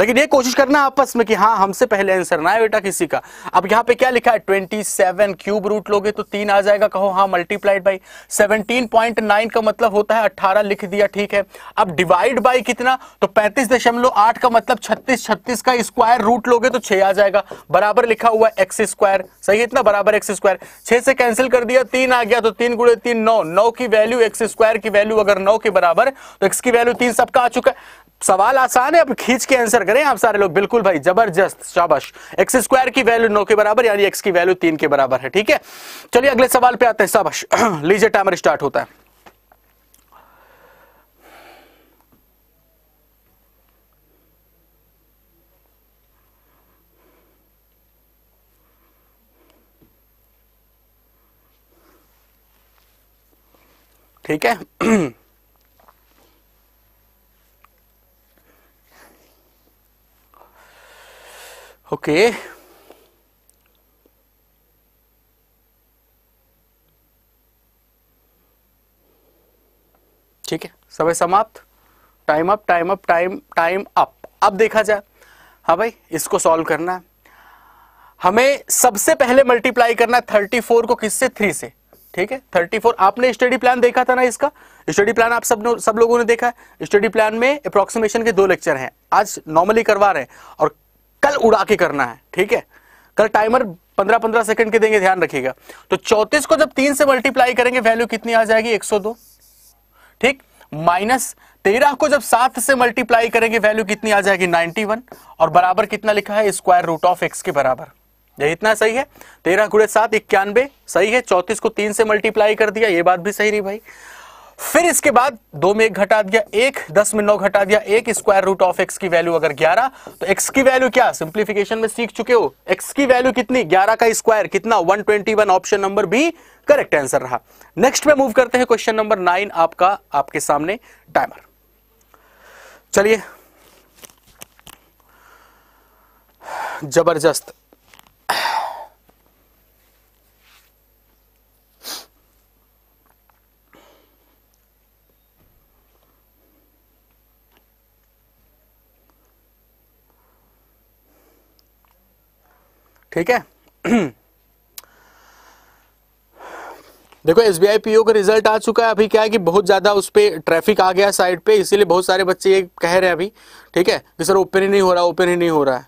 Speaker 1: लेकिन ये कोशिश करना आपस में कि हाँ हमसे पहले आंसर ना बेटा किसी का अब यहाँ पे क्या लिखा है ट्वेंटी क्यूब रूट लोगे तो तीन आ जाएगा कहो हाँ मल्टीप्लाइड बाई सेवनटीन का मतलब होता है अट्ठारह लिख दिया ठीक है अब डिवाइड बाई कितना तो पैंतीस का मतलब छत्तीस छत्तीस का स्क्वायर रूट लोगे तो छह आ जाएगा बराबर लिखा हुआ एक्स स्क्वायर सही इतना बराबर एक्स स्क्वायर छह से कैंसिल कर दिया तीन आ गया तो तीन गुड़े तीन नौ नौ की वैल्यू एक्स स्क्वायर की वैल्यू अगर नौ के बराबर तो एक्स की वैल्यू तीन सबका आ चुका है सवाल आसान है अब खींच के आंसर करें आप सारे लोग बिल्कुल भाई जबरदस्त शाबाश एक्स स्क्वायर की वैल्यू नौ के बराबर यानी एक्स की वैल्यू तीन के बराबर है ठीक है चलिए अगले सवाल पे आते हैं शाबाश लीजिए टाइमर स्टार्ट होता है ठीक है ओके ठीक है समय समाप्त time up time up time time up अब देखा जाए हाँ भाई इसको सॉल्व करना है हमें सबसे पहले मल्टीप्लाई करना है थर्टी फोर को किससे थ्री से ठीक है थर्टी फोर आपने स्टडी प्लान देखा था ना इसका स्टडी प्लान आप सब नो, सब लोगों ने देखा है स्टडी प्लान में अप्रोक्सीमेशन के दो लेक्चर हैं आज नॉर्मली करवा रहे हैं और कल उड़ा के करना है ठीक है कल टाइमर पंद्रह पंद्रह सेकंड के देंगे ध्यान रखिएगा तो चौतीस को जब तीन से मल्टीप्लाई करेंगे वैल्यू कितनी आ जाएगी एक सौ दो ठीक माइनस तेरह को जब सात से मल्टीप्लाई करेंगे वैल्यू कितनी आ जाएगी नाइनटी वन और बराबर कितना लिखा है स्क्वायर रूट ऑफ एक्स के बराबर ये इतना सही है तेरह गुड़े सात इक्यानबे सही है चौतीस को तीन से मल्टीप्लाई कर दिया ये बात भी सही रही भाई फिर इसके बाद दो में एक घटा दिया एक दस में नौ घटा दिया एक स्क्वायर रूट ऑफ एक्स की वैल्यू अगर ग्यारह तो एक्स की वैल्यू क्या सिंप्लीफिकेशन में सीख चुके हो एक्स की वैल्यू कितनी ग्यारह का स्क्वायर कितना one twenty one option number B correct answer रहा नेक्स्ट में मूव करते हैं क्वेश्चन नंबर नाइन आपका आपके सामने टाइमर चलिए जबरदस्त ठीक है देखो एस बी का रिजल्ट आ चुका है अभी क्या है कि बहुत ज़्यादा उस पर ट्रैफिक आ गया साइड पे इसीलिए बहुत सारे बच्चे ये कह रहे हैं अभी ठीक है कि सर ओपन ही नहीं हो रहा ओपन ही नहीं हो रहा है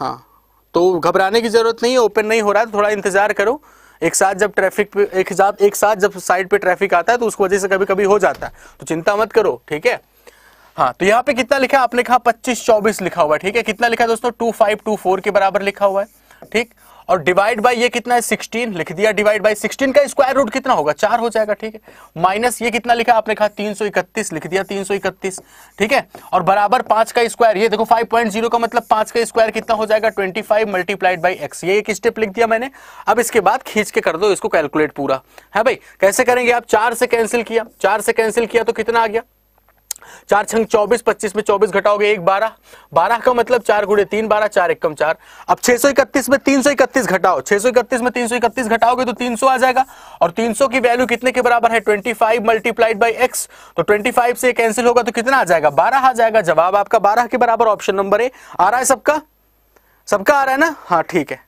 Speaker 1: हाँ तो घबराने की ज़रूरत नहीं है ओपन नहीं हो रहा है तो थोड़ा इंतज़ार करो एक साथ जब ट्रैफिक पे एक साथ एक साथ जब साइड पे ट्रैफिक आता है तो उसकी वजह से कभी कभी हो जाता है तो चिंता मत करो ठीक है हाँ तो यहाँ पे कितना लिखा आपने कहा पच्चीस चौबीस लिखा हुआ है ठीक है कितना लिखा दोस्तों टू फाइव टू फोर के बराबर लिखा हुआ है ठीक और डिवाइड बाय ये कितना है 16 लिख दिया डिवाइड बाय 16 का स्क्वायर रूट कितना होगा चार हो जाएगा ठीक है माइनस ये कितना लिखा आपने कहा 331 लिख दिया 331 ठीक है और बराबर पांच का स्क्वायर ये देखो 5.0 का मतलब पांच का स्क्वायर कितना हो जाएगा 25 फाइव मल्टीप्लाइड बाई एक्स ये एक स्टेप लिख दिया मैंने अब इसके बाद खींच के कर दो इसको कैलकुलेट पूरा है भाई कैसे करेंगे आप चार से कैंसिल किया चार से कैंसिल किया तो कितना आ गया चार छंग चौबीस पच्चीस में चौबीस घटाओगे एक बारह बारह का मतलब चार गुड़े तीन बारह चार एक कम चार अब छह सौ इकतीस में तीन सौ इकतीस घटाओ छह सौ इकतीस में तीन सौ इकतीस घटाओगे तो तीन सौ आ जाएगा और तीन सौ की वैल्यू कितने के बराबर है twenty five multiplied by x तो ट्वेंटी फाइव से कैंसिल होगा तो कितना आ जाएगा बारह आ जाएगा जवाब आपका बारह के बराबर ऑप्शन नंबर ए आ रहा है सबका सबका आ रहा है ना हाँ ठीक है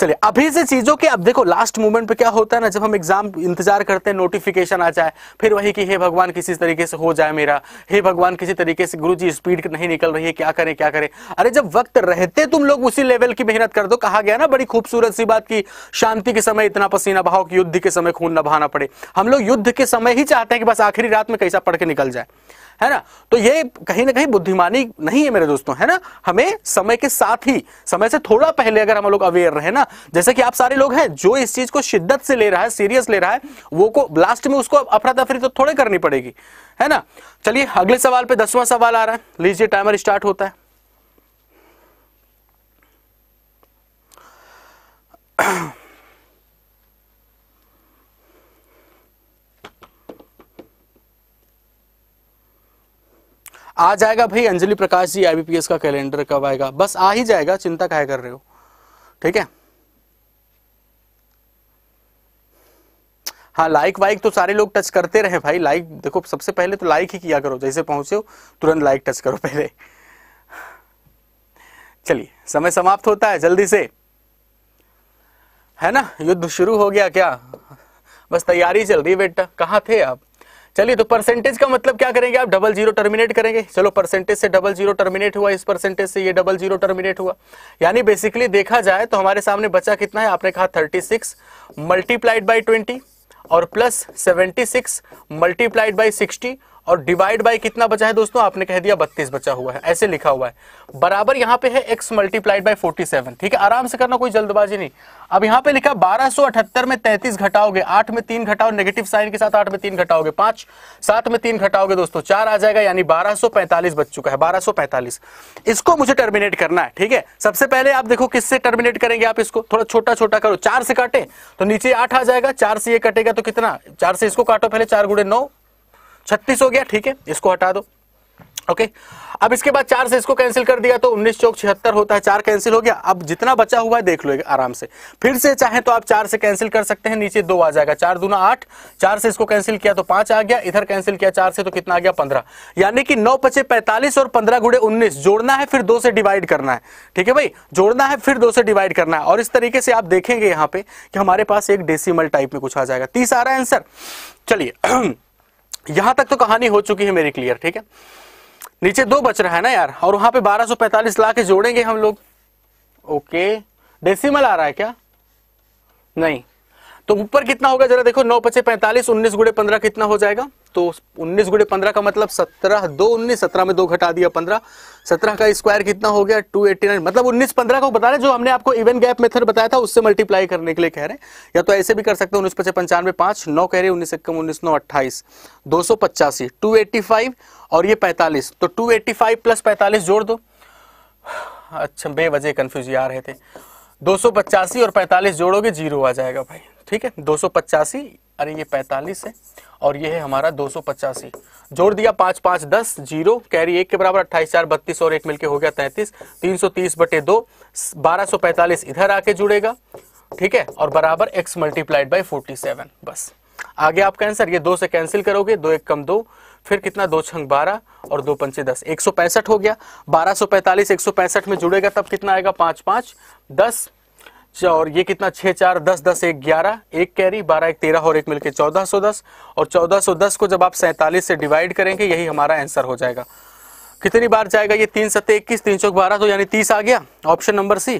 Speaker 1: चलिए अभी से चीजों के अब देखो लास्ट मोमेंट पे क्या होता है ना जब हम एग्जाम इंतजार करते हैं नोटिफिकेशन आ जाए फिर वही कि हे भगवान किसी तरीके से हो जाए मेरा हे भगवान किसी तरीके से गुरु जी स्पीड नहीं निकल रही है क्या करें क्या करें अरे जब वक्त रहते तुम लोग उसी लेवल की मेहनत कर दो कहा गया ना बड़ी खूबसूरत सी बात की शांति के समय इतना पसीना बहाओ कि युद्ध के समय खून न बहाना पड़े हम लोग युद्ध के समय ही चाहते हैं कि बस आखिरी रात में कैसा पढ़ के निकल जाए है ना तो ये कहीं ना कहीं बुद्धिमानी नहीं है मेरे दोस्तों है ना हमें समय के साथ ही समय से थोड़ा पहले अगर हम लोग अवेयर रहे ना जैसे कि आप सारे लोग हैं जो इस चीज को शिद्दत से ले रहा है सीरियस ले रहा है वो को लास्ट में उसको अफरा तफरी तो थोड़े करनी पड़ेगी है ना चलिए अगले सवाल पे दसवां सवाल आ रहा है लीजिए टाइमर स्टार्ट होता है आ जाएगा भाई अंजलि प्रकाश जी आईबीपीएस का कैलेंडर कब आएगा बस आ ही जाएगा चिंता क्या कर रहे हो ठीक है हाँ लाइक वाइक तो सारे लोग टच करते रहे भाई लाइक देखो सबसे पहले तो लाइक ही किया करो जैसे पहुंचे हो तुरंत लाइक टच करो पहले चलिए समय समाप्त होता है जल्दी से है ना युद्ध शुरू हो गया क्या बस तैयारी चल रही बेटा कहाँ थे आप चलिए तो परसेंटेज का मतलब क्या करेंगे आप डबल जीरो टर्मिनेट करेंगे चलो परसेंटेज से डबल जीरो टर्मिनेट हुआ इस परसेंटेज से ये डबल जीरो टर्मिनेट हुआ यानी बेसिकली देखा जाए तो हमारे सामने बचा कितना है आपने कहा thirty six multiplied by twenty और plus seventy six multiplied by sixty और डिवाइड बाय कितना बचा है दोस्तों आपने कह दिया बत्तीस बचा हुआ है ऐसे लिखा हुआ है बराबर यहाँ पे है x multiplied by forty seven ठीक है आराम से करना कोई जल्दबाजी नहीं अब यहाँ पे लिखा बारह में तैतीस घटाओगे आठ में तीन घटाओ नेगेटिव साइन के साथ आठ में तीन घटाओगे पांच सात में तीन घटाओगे दोस्तों चार आ जाएगा यानी बारह बच चुका है बारह इसको मुझे टर्मिनेट करना है ठीक है सबसे पहले आप देखो किससे टर्मिनेट करेंगे आप इसको थोड़ा छोटा छोटा करो चार से काटे तो नीचे आठ आ जाएगा चार से ये कटेगा तो कितना चार से इसको काटो पहले चार गुड़े नौ छत्तीस हो गया ठीक है इसको हटा दो ओके अब इसके बाद चार से इसको कैंसिल कर दिया तो उन्नीस चौक छिहत्तर होता है चार कैंसिल हो गया अब जितना बचा हुआ है देख लो आराम से फिर से चाहे तो आप चार से कैंसिल कर सकते हैं नीचे दो आ जाएगा चार दूना आठ चार से इसको कैंसिल किया तो पांच आ गया इधर कैंसिल किया चार से तो कितना आ गया पंद्रह यानी कि नौ पचे पैंतालीस और पंद्रह गुड़े उन्नीस जोड़ना है फिर दो से डिवाइड करना है ठीक है भाई जोड़ना है फिर दो से डिवाइड करना है और इस तरीके से आप देखेंगे यहाँ पे कि हमारे पास एक डेसीमल टाइप में कुछ आ जाएगा तीस आ रहा है आंसर चलिए यहां तक तो कहानी हो चुकी है मेरी क्लियर ठीक है नीचे दो बच रहा है ना यार और वहां पे 1245 ला के जोड़ेंगे हम लोग ओके डेसिमल आ रहा है क्या नहीं तो ऊपर कितना होगा जरा देखो नौ पचे पैंतालीस उन्नीस गुड़े पंद्रह कितना हो जाएगा तो उन्नीस गुड़े पंद्रह का मतलब सत्रह दो उन्नीस सत्रह में दो घटा दिया पंद्रह सत्रह का स्क्वायर कितना हो गया टू एट्टी नाइन मतलब उन्नीस पंद्रह को बता रहे जो हमने आपको इवन गैप मेथड बताया था उससे मल्टीप्लाई करने के लिए कह रहे हैं या तो ऐसे भी कर सकते हैं उन्नीस पचे पंचानवे पांच नौ कह रहे हैं उन्नीस इक्कम उन्नीस नौ अट्ठाईस दो सौ पचासी टू एट्टी फाइव और ये पैंतालीस तो टू एट्टी फाइव प्लस पैंतालीस जोड़ दो अच्छा बेवजह कन्फ्यूज आ रहे थे दो सौ पचासी और पैंतालीस जोड़ोगे जीरो आ जाएगा भाई ठीक है दो अरे ये 45 है और ये है हमारा दो जोड़ दिया पांच पांच दस जीरो कैरी एक के बराबर अट्ठाईस चार बत्तीस और एक मिलके हो गया तैतीस तीन सौ तीस बटे दो बारह सौ पैंतालीस इधर आके जुड़ेगा ठीक है और बराबर x multiplied by forty seven बस आगे आपका आंसर ये दो से कैंसिल करोगे दो एक कम दो फिर कितना दो छंग बारह और दो पंचे दस एक सौ पैंसठ हो गया बारह सौ पैंतालीस एक सौ पैंसठ में जुड़ेगा तब कितना आएगा पांच पांच दस अच्छा, और ये कितना छः चार दस दस एक ग्यारह एक कैरी बारह एक तेरह और एक मिलके चौदह सौ दस और चौदह सौ दस को जब आप सैंतालीस से डिवाइड करेंगे यही हमारा आंसर हो जाएगा कितनी बार जाएगा ये तीन सत्तर इक्कीस तीन चौक बारह तो यानी तीस आ गया ऑप्शन नंबर सी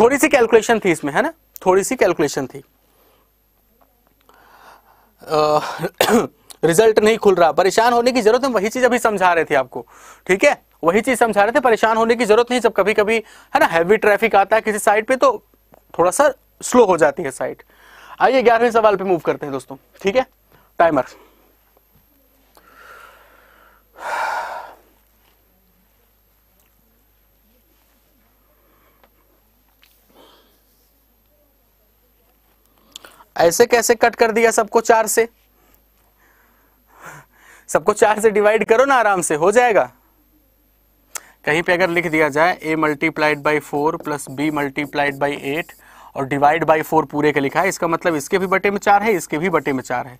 Speaker 1: थोड़ी सी कैलकुलेशन थी इसमें है ना थोड़ी सी कैलकुलेशन थी रिजल्ट नहीं खुल रहा परेशान होने की जरूरत है वही चीज अभी समझा रहे थे आपको ठीक है वही चीज समझा रहे थे परेशान होने की जरूरत नहीं जब कभी कभी है ना हैवी ट्रैफिक आता है किसी साइड पे तो थोड़ा सा स्लो हो जाती है साइट आइए ग्यारहवें सवाल पे मूव करते हैं दोस्तों ठीक है टाइमर ऐसे कैसे कट कर दिया सबको चार से सबको चार से डिवाइड करो ना आराम से हो जाएगा कहीं पे अगर लिख दिया जाए A multiplied by four plus B multiplied by eight और डिवाइड बाई फोर पूरे के लिखा है इसका मतलब इसके भी बटे में चार है इसके भी बटे में चार है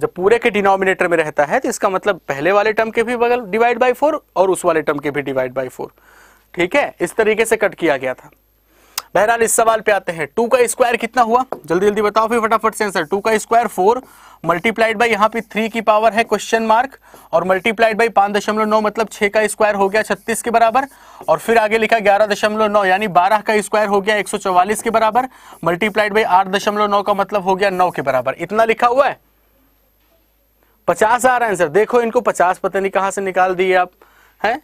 Speaker 1: जब पूरे के डिनोमिनेटर में रहता है तो इसका मतलब पहले वाले टर्म के भी बगल डिवाइड बाई फोर और उस वाले टर्म के भी डिवाइड बाई फोर ठीक है इस तरीके से कट किया गया था बहरहाल इस सवाल पे आते हैं टू का स्क्वायर कितना हुआ जल्दी जल्दी बताओ फिर फटाफट से आंसर टू का स्क्वायर फोर मल्टीप्लाइड बाई यहाँ पे थ्री की पावर है क्वेश्चन मार्क और मल्टीप्लाइड बाई पांच दशमलव नौ मतलब छह का स्क्वायर हो गया छत्तीस के बराबर और फिर आगे लिखा ग्यारह दशमलव नौ यानी बारह का स्क्वायर हो गया एक सौ चौवालीस के बराबर मल्टीप्लाइड बाई आठ दशमलव नौ का मतलब हो गया नौ के बराबर इतना लिखा हुआ है पचास आ रहा है आंसर देखो इनको पचास पता नहीं कहां से निकाल दिए आप है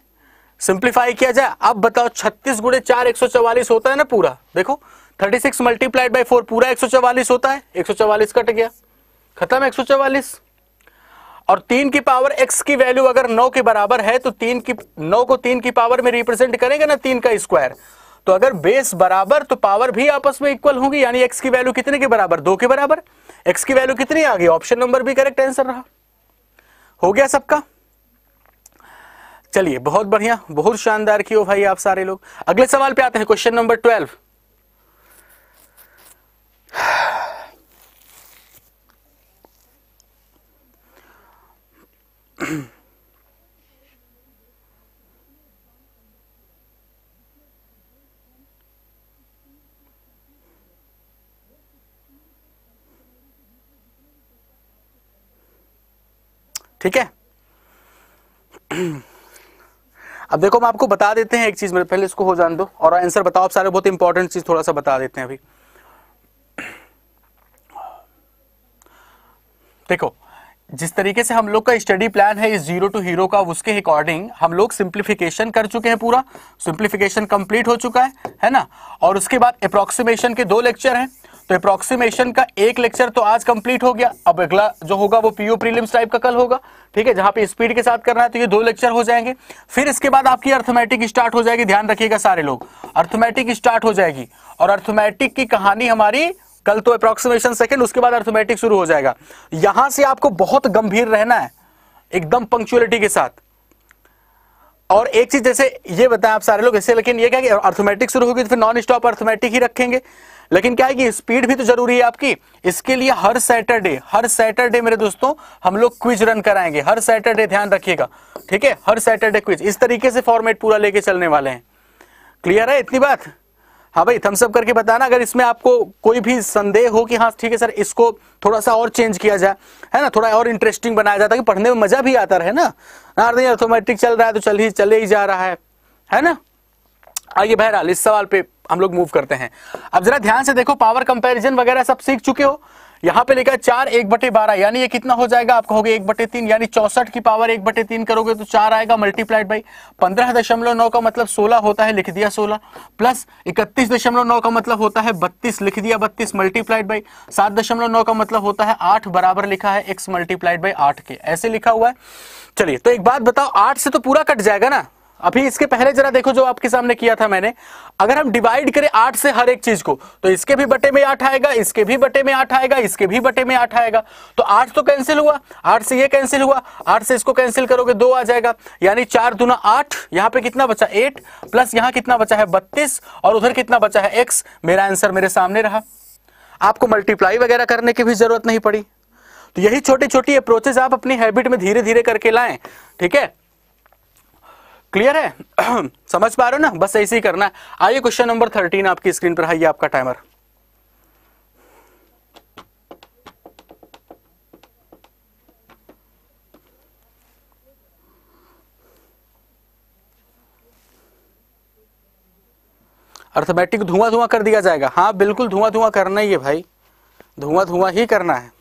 Speaker 1: सिंप्लीफाई किया जाए अब बताओ छत्तीस गुड़े चार एक सौ चौवालीस होता है ना पूरा देखो thirty six multiplied by four पूरा एक सौ चौवालीस होता है एक सौ चौवालीस कट गया खत्म एक सौ और तीन की पावर एक्स की वैल्यू अगर नौ के बराबर है तो तीन की नौ को तीन की पावर में रिप्रेजेंट करेंगे ना तीन का स्क्वायर तो अगर बेस बराबर तो पावर भी आपस में इक्वल होगी यानी एक्स की वैल्यू कितने के बराबर दो के बराबर एक्स की वैल्यू कितनी आ गई ऑप्शन नंबर भी करेक्ट आंसर रहा हो गया सबका चलिए बहुत बढ़िया बहुत शानदार की हो भाई आप सारे लोग अगले सवाल पे आते हैं क्वेश्चन नंबर ट्वेल्व ठीक है अब देखो हम आपको बता देते हैं एक चीज मेरे पहले इसको हो जान दो और आंसर बताओ आप सारे बहुत इंपॉर्टेंट चीज थोड़ा सा बता देते हैं अभी देखो जिस तरीके से हम लोग का स्टडी प्लान है इस जीरो टू हीरो का उसके अकॉर्डिंग हम लोग सिंप्लीफिकेशन कर चुके हैं पूरा सिंप्लीफिकेशन कंप्लीट हो चुका है है ना और उसके बाद अप्रोक्सीमेशन के दो लेक्चर हैं तो अप्रोक्सीमेशन का एक लेक्चर तो आज कंप्लीट हो गया अब अगला जो होगा वो पीओ प्रीलिम्स टाइप का कल होगा ठीक है जहां पे स्पीड के साथ करना है तो ये दो लेक्चर हो जाएंगे फिर इसके बाद आपकी अर्थमेटिक स्टार्ट हो जाएगी ध्यान रखिएगा सारे लोग अर्थमेटिक स्टार्ट हो जाएगी और अर्थमेटिक की कहानी हमारी कल तो अप्रोक्सीमेशन सेकेंड उसके बाद अर्थमेटिक शुरू हो जाएगा यहां से आपको बहुत गंभीर रहना है एकदम पंक्चुअलिटी के साथ और एक चीज जैसे ये बताएं आप सारे लोग ऐसे लेकिन ये क्या कि अर्थमेटिक शुरू होगी तो फिर नॉन स्टॉप अर्थमेटिक ही रखेंगे लेकिन क्या है कि स्पीड भी तो जरूरी है आपकी इसके लिए हर सैटरडे हर सैटरडे मेरे दोस्तों हम लोग क्विज रन कराएंगे हर सैटरडे ध्यान रखिएगा ठीक है हर सैटरडे क्विज इस तरीके से फॉर्मेट पूरा लेके चलने वाले हैं क्लियर है इतनी बात हाँ भाई थम्सअप करके बताना अगर इसमें आपको कोई भी संदेह हो कि हाँ ठीक है सर इसको थोड़ा सा और चेंज किया जाए है ना थोड़ा और इंटरेस्टिंग बनाया जाता कि पढ़ने में मजा भी आता रहे ना नहीं ऑटोमेटिक चल रहा है तो चल ही चले ही जा रहा है है ना आइए बहरहाल इस सवाल पे हम लोग मूव करते हैं अब जरा ध्यान से देखो पावर कंपेरिजन वगैरह सब सीख चुके हो यहां पे लिखा चार एक बटे बारह यानी ये कितना हो जाएगा आप कहोगे एक बटे तीन यानी चौसठ की पावर एक बटे तीन करोगे तो चार आएगा मल्टीप्लाइड बाई पंद्रह दशमलव नौ का मतलब सोलह होता है लिख दिया सोलह प्लस इकतीस दशमलव नौ का मतलब होता है बत्तीस लिख दिया बत्तीस मल्टीप्लाइड बाई सात दशमलव नौ का मतलब होता है आठ बराबर लिखा है एक्स मल्टीप्लाइड बाई आठ के ऐसे लिखा हुआ है चलिए तो एक बात बताओ आठ से तो पूरा कट जाएगा ना अभी इसके पहले जरा देखो जो आपके सामने किया था मैंने अगर हम डिवाइड करें आठ से हर एक चीज को तो इसके भी बटे में आठ आएगा इसके भी बटे में आठ आएगा इसके भी बटे में आठ आएगा तो आठ तो कैंसिल हुआ आठ से ये कैंसिल हुआ आठ से इसको कैंसिल करोगे दो आ जाएगा यानी चार दुना आठ यहाँ पे कितना बचा एट प्लस यहाँ कितना बचा है बत्तीस और उधर कितना बचा है एक्स मेरा आंसर मेरे सामने रहा आपको मल्टीप्लाई वगैरह करने की भी जरूरत नहीं पड़ी तो यही छोटी छोटी अप्रोचेज आप अपनी हैबिट में धीरे धीरे करके लाएं ठीक है क्लियर है समझ पा रहे हो ना बस ऐसे ही करना है आइए क्वेश्चन नंबर थर्टीन आपकी स्क्रीन पर है ये आपका टाइमर अर्थमेटिक धुआं धुआं कर दिया जाएगा हाँ बिल्कुल धुआं धुआं करना ही है भाई धुआं धुआं ही करना है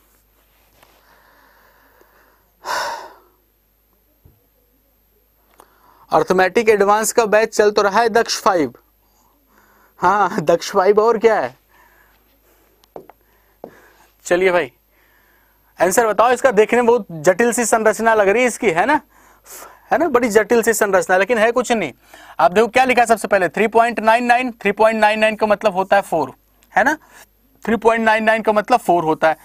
Speaker 1: अर्थमेटिक एडवांस का बैच चल तो रहा है दक्ष फाइव हाँ दक्ष फाइव और क्या है चलिए भाई आंसर बताओ इसका देखने में बहुत जटिल सी संरचना लग रही है इसकी है ना है ना बड़ी जटिल सी संरचना लेकिन है कुछ नहीं आप देखो क्या लिखा सबसे पहले 3.99 3.99 का मतलब होता है फोर है ना 3.99 का मतलब फोर होता है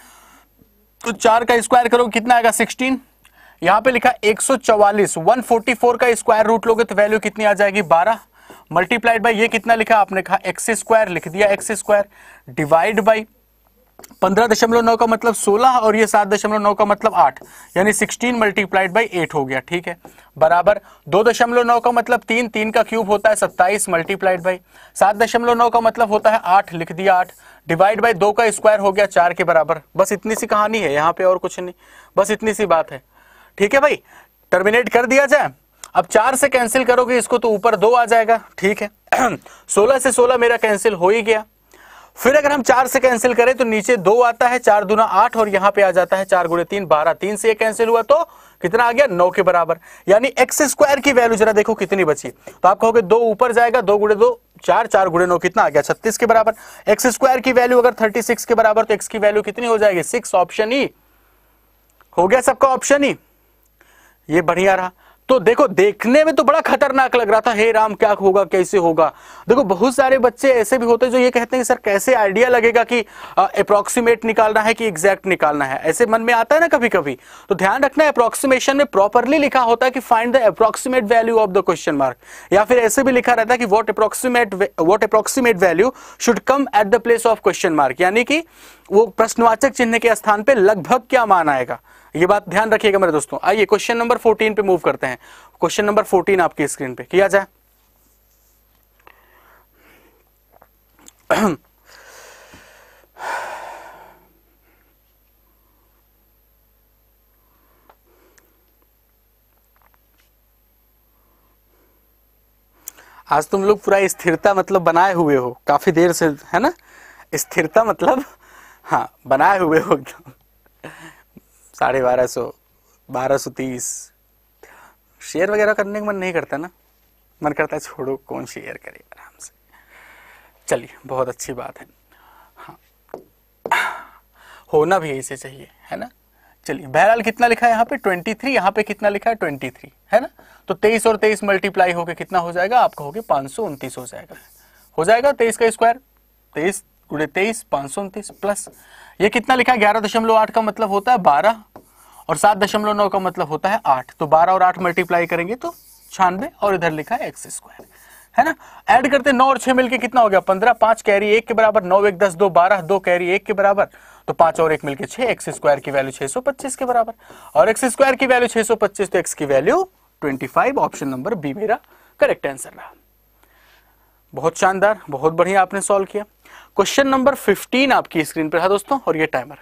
Speaker 1: तो चार का स्क्वायर करो कितना आएगा सिक्सटीन यहां पे लिखा 144 144 का स्क्वायर रूट लोगे तो वैल्यू कितनी आ जाएगी 12 मल्टीप्लाइड बाई ये कितना लिखा आपने कहा एक्स स्क्वायर लिख दिया एक्स स्क्वायर डिवाइड बाई 15.9 का मतलब 16 और ये सात दशमलव नौ का मतलब 8 यानी 16 मल्टीप्लाइड बाई एट हो गया ठीक है बराबर दो दशमलव नौ का मतलब तीन तीन का क्यूब होता है सत्ताईस मल्टीप्लाइड बाई सात दशमलव नौ का मतलब होता है आठ लिख दिया आठ डिवाइड बाई दो का स्क्वायर हो गया चार के बराबर बस इतनी सी कहानी है यहाँ पे और कुछ नहीं बस इतनी सी बात है ठीक है भाई टर्मिनेट कर दिया जाए अब चार से कैंसिल करोगे इसको तो ऊपर दो आ जाएगा ठीक है सोलह से सोलह मेरा कैंसिल हो ही गया फिर अगर हम चार से कैंसिल करें तो नीचे दो आता है चार दुना आठ और यहां पे आ जाता है चार गुड़े तीन बारह तीन से ये कैंसिल हुआ तो कितना आ गया नौ के बराबर यानी एक्स स्क्वायर की वैल्यू जरा देखो कितनी बची तो आप कहोगे दो ऊपर जाएगा दो गुड़े दो चार चार गुड़े नौ कितना आ गया छत्तीस के बराबर एक्स स्क्वायर की वैल्यू अगर थर्टी सिक्स के बराबर तो एक्स की वैल्यू कितनी हो जाएगी सिक्स ऑप्शन ई हो गया सबका ऑप्शन ई e। ये बढ़िया रहा तो देखो देखने में तो बड़ा खतरनाक लग रहा था हे राम क्या होगा कैसे होगा देखो बहुत सारे बच्चे ऐसे भी होते हैं जो ये कहते हैं सर कैसे आइडिया लगेगा कि अप्रोक्सीमेट निकालना है कि एग्जैक्ट निकालना है ऐसे मन में आता है ना कभी कभी तो ध्यान रखना अप्रोक्सीमेशन में प्रॉपरली लिखा होता है कि find the approximate value of the question mark या फिर ऐसे भी लिखा रहता है कि what approximate what approximate value should come at the place of question mark यानी कि वो प्रश्नवाचक चिन्ह के स्थान पर लगभग क्या मान आएगा ये बात ध्यान रखिएगा मेरे दोस्तों आइए क्वेश्चन नंबर फोर्टीन पे मूव करते हैं क्वेश्चन नंबर फोर्टीन आपकी स्क्रीन पे किया जाए आज तुम लोग पूरा स्थिरता मतलब बनाए हुए हो काफी देर से है ना स्थिरता मतलब हाँ बनाए हुए हो एकदम साढ़े बारह सौ बारह सौ तीस शेयर वगैरह करने का मन नहीं करता ना मन करता है छोड़ो कौन शेयर करे आराम से चलिए बहुत अच्छी बात है हाँ होना भी ऐसे चाहिए है ना चलिए बहरहाल कितना लिखा है यहाँ पे 23 थ्री यहाँ पे कितना लिखा है 23 है ना तो 23 और 23 मल्टीप्लाई होके कितना हो जाएगा आप कहोगे पाँच सौ हो जाएगा हो जाएगा 23 का स्क्वायर 23 गुड़े तेईस पाँच सौ प्लस ये कितना लिखा है ग्यारह दशमलव आठ का मतलब होता है बारह और सात दशमलव नौ का मतलब होता है आठ तो बारह और आठ मल्टीप्लाई करेंगे तो छानबे और इधर लिखा है एक्स स्क्वायर है ना ऐड करते नौ और छह मिलके कितना हो गया पंद्रह पांच कैरी एक के बराबर नौ एक दस दो बारह दो कैरी एक के बराबर तो पांच और एक मिलकर छह एक्स स्क्वायर की वैल्यू छह सौ पच्चीस के बराबर और एक्स स्क्वायर की वैल्यू छह सौ पच्चीस तो एक्स की value twenty five option number B मेरा करेक्ट आंसर रहा बहुत शानदार बहुत बढ़िया आपने सॉल्व किया क्वेश्चन नंबर 15 आपकी स्क्रीन पर है दोस्तों और ये टाइमर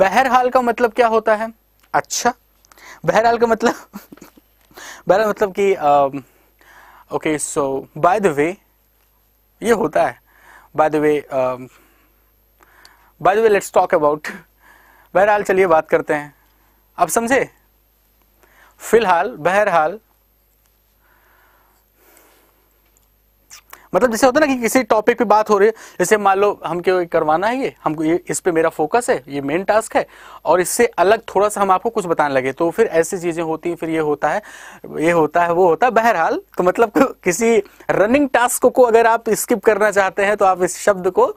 Speaker 1: बहरहाल का मतलब क्या होता है अच्छा बहरहाल का मतलब बहरहाल मतलब कि okay so by the way ये होता है by the way by the way let's talk about बहरहाल चलिए बात करते हैं आप समझे फिलहाल बहरहाल मतलब जैसे होता है ना कि किसी टॉपिक पे बात हो रही है जैसे मान लो हमको करवाना है ये हमको ये इस पे मेरा फोकस है ये मेन टास्क है और इससे अलग थोड़ा सा हम आपको कुछ बताने लगे तो फिर ऐसी चीज़ें होती हैं फिर ये होता है ये होता है वो होता है बहरहाल तो मतलब किसी रनिंग टास्क को अगर आप स्किप करना चाहते हैं तो आप इस शब्द को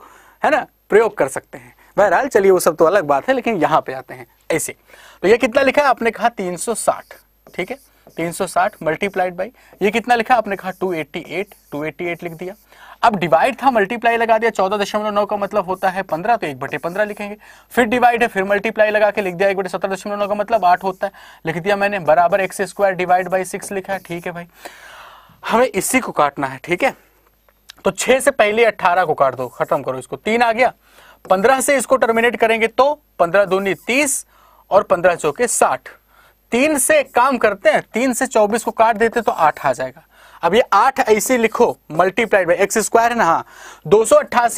Speaker 1: है ना प्रयोग कर सकते हैं बहरहाल चलिए वो सब तो अलग बात है लेकिन यहाँ पे आते हैं ऐसे तो ये कितना लिखा है आपने कहा 360 ठीक है 360 मल्टीप्लाइड बाई ये कितना लिखा आपने कहा 288 288 लिख दिया अब डिवाइड था मल्टीप्लाई लगा दिया चौदह दशमलव नौ का मतलब होता है पंद्रह तो एक बटे पंद्रह लिखेंगे फिर डिवाइड है फिर मल्टीप्लाई लगा के लिख दिया एक बटे सत्रह दशमलव नौ का मतलब आठ होता है लिख दिया मैंने बराबर x square divide by six लिखा है ठीक है भाई हमें इसी को काटना है ठीक है तो छह से पहले अट्ठारह को काट दो खत्म करो इसको तीन आ गया पंद्रह से इसको टर्मिनेट करेंगे तो पंद्रह दूनी तीस और पंद्रह चौके साठ तीन से काम करते हैं तीन से चौबीस को काट देते तो आठ आ जाएगा अब ये आठ ऐसे लिखो मल्टीप्लाइड बाई एक्स स्क्वायर है ना हाँ दो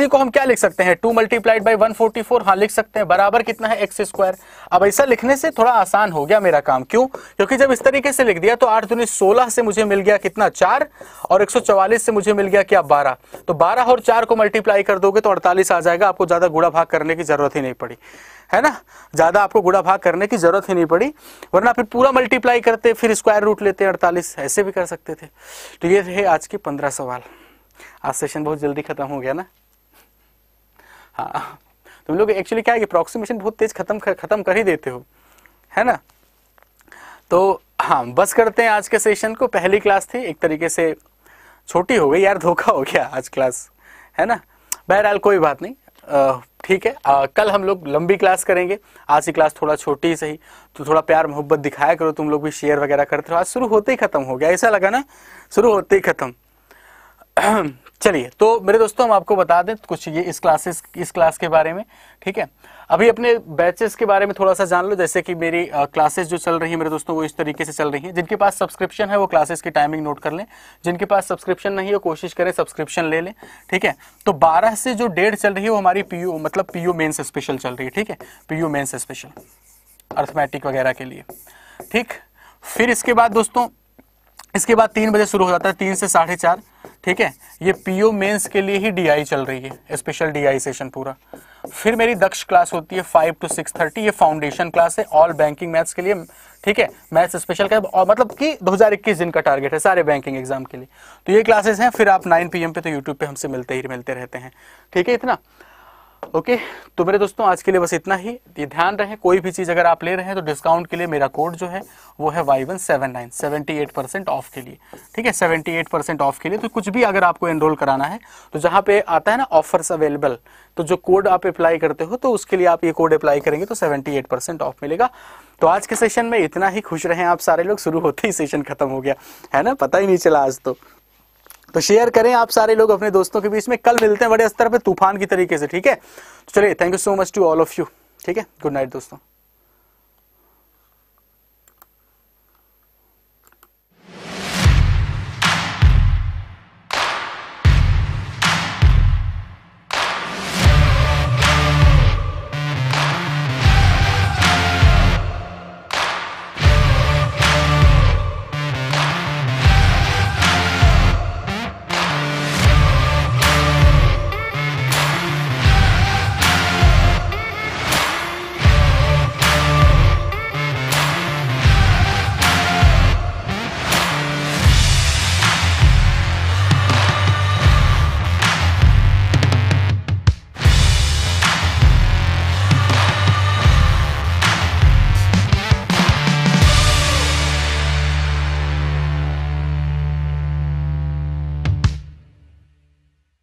Speaker 1: को हम क्या लिख सकते हैं two multiplied by one forty four हाँ लिख सकते हैं बराबर कितना है एक्स स्क्वायर अब ऐसा लिखने से थोड़ा आसान हो गया मेरा काम क्यों क्योंकि जब इस तरीके से लिख दिया तो आठ दुनिया सोलह से मुझे मिल गया कितना चार और एक से मुझे मिल गया क्या बारह तो बारह और चार को मल्टीप्लाई कर दोगे तो अड़तालीस आ जाएगा आपको ज्यादा गुड़ा भाग करने की जरूरत ही नहीं पड़ी है ना ज़्यादा आपको गुड़ा भाग करने की ज़रूरत ही नहीं पड़ी वरना फिर पूरा मल्टीप्लाई करते फिर स्क्वायर रूट लेते अड़तालीस ऐसे भी कर सकते थे तो ये थे आज के पंद्रह सवाल आज सेशन बहुत जल्दी ख़त्म हो गया ना हाँ तुम तो लोग एक्चुअली क्या है कि अप्रोक्सीमेशन बहुत तेज़ ख़त्म ख़त्म कर ही देते हो है ना तो हाँ बस करते हैं आज के सेशन को पहली क्लास थी एक तरीके से छोटी हो गई यार धोखा हो गया आज क्लास है ना बहरहाल कोई बात नहीं आ, ठीक है आ, कल हम लोग लंबी क्लास करेंगे आज की क्लास थोड़ा छोटी सही तो थोड़ा प्यार मोहब्बत दिखाया करो तुम लोग भी शेयर वगैरह करते रहो आज शुरू होते ही खत्म हो गया ऐसा लगा ना शुरू होते ही खत्म चलिए तो मेरे दोस्तों हम आपको बता दें कुछ ये इस क्लासेस इस क्लास के बारे में ठीक है अभी अपने बैचेस के बारे में थोड़ा सा जान लो जैसे कि मेरी क्लासेस जो चल रही है मेरे दोस्तों वो इस तरीके से चल रही है जिनके पास सब्सक्रिप्शन है वो क्लासेस की टाइमिंग नोट कर लें जिनके पास सब्सक्रिप्शन नहीं है कोशिश करें सब्सक्रिप्शन ले लें ठीक है तो बारह से जो डेट चल रही है वो हमारी पी मतलब पी यू स्पेशल चल रही है ठीक है पी यू स्पेशल अर्थमेटिक वगैरह के लिए ठीक फिर इसके बाद दोस्तों इसके बाद तीन बजे शुरू हो जाता है तीन से साढ़े चार ठीक है ये पीओ मेंस के लिए ही डीआई चल रही है स्पेशल डीआई सेशन पूरा फिर मेरी दक्ष क्लास होती है फाइव टू सिक्स थर्टी ये फाउंडेशन क्लास है ऑल बैंकिंग मैथ्स के लिए ठीक है मैथ्स स्पेशल का और मतलब कि 2021 दिन का टारगेट है सारे बैंकिंग एग्जाम के लिए तो ये क्लासेस हैं फिर आप 9 पीएम पे तो यूट्यूब पे हमसे मिलते ही मिलते रहते हैं ठीक है इतना ओके तो मेरे दोस्तों आज के लिए बस इतना ही ये ध्यान रहे कोई भी चीज़ अगर आप ले रहे हैं तो डिस्काउंट के लिए मेरा कोड जो है वो है Y one seven nine seventy eight percent of के लिए ठीक है सेवेंटी एट परसेंट ऑफ के लिए तो कुछ भी अगर आपको एनरोल कराना है तो जहाँ पे आता है ना ऑफर्स अवेलेबल तो जो कोड आप अप्लाई करते हो तो उसके लिए आप ये कोड अप्लाई करेंगे तो सेवेंटी ऑफ मिलेगा तो आज के सेशन में इतना ही खुश रहे आप सारे लोग शुरू होते ही सेशन खत्म हो गया है ना पता ही नहीं चला आज तो तो शेयर करें आप सारे लोग अपने दोस्तों के बीच में कल मिलते हैं बड़े स्तर पर तूफान की तरीके से ठीक है तो चलिए thank you so much to all of you ठीक है गुड नाइट दोस्तों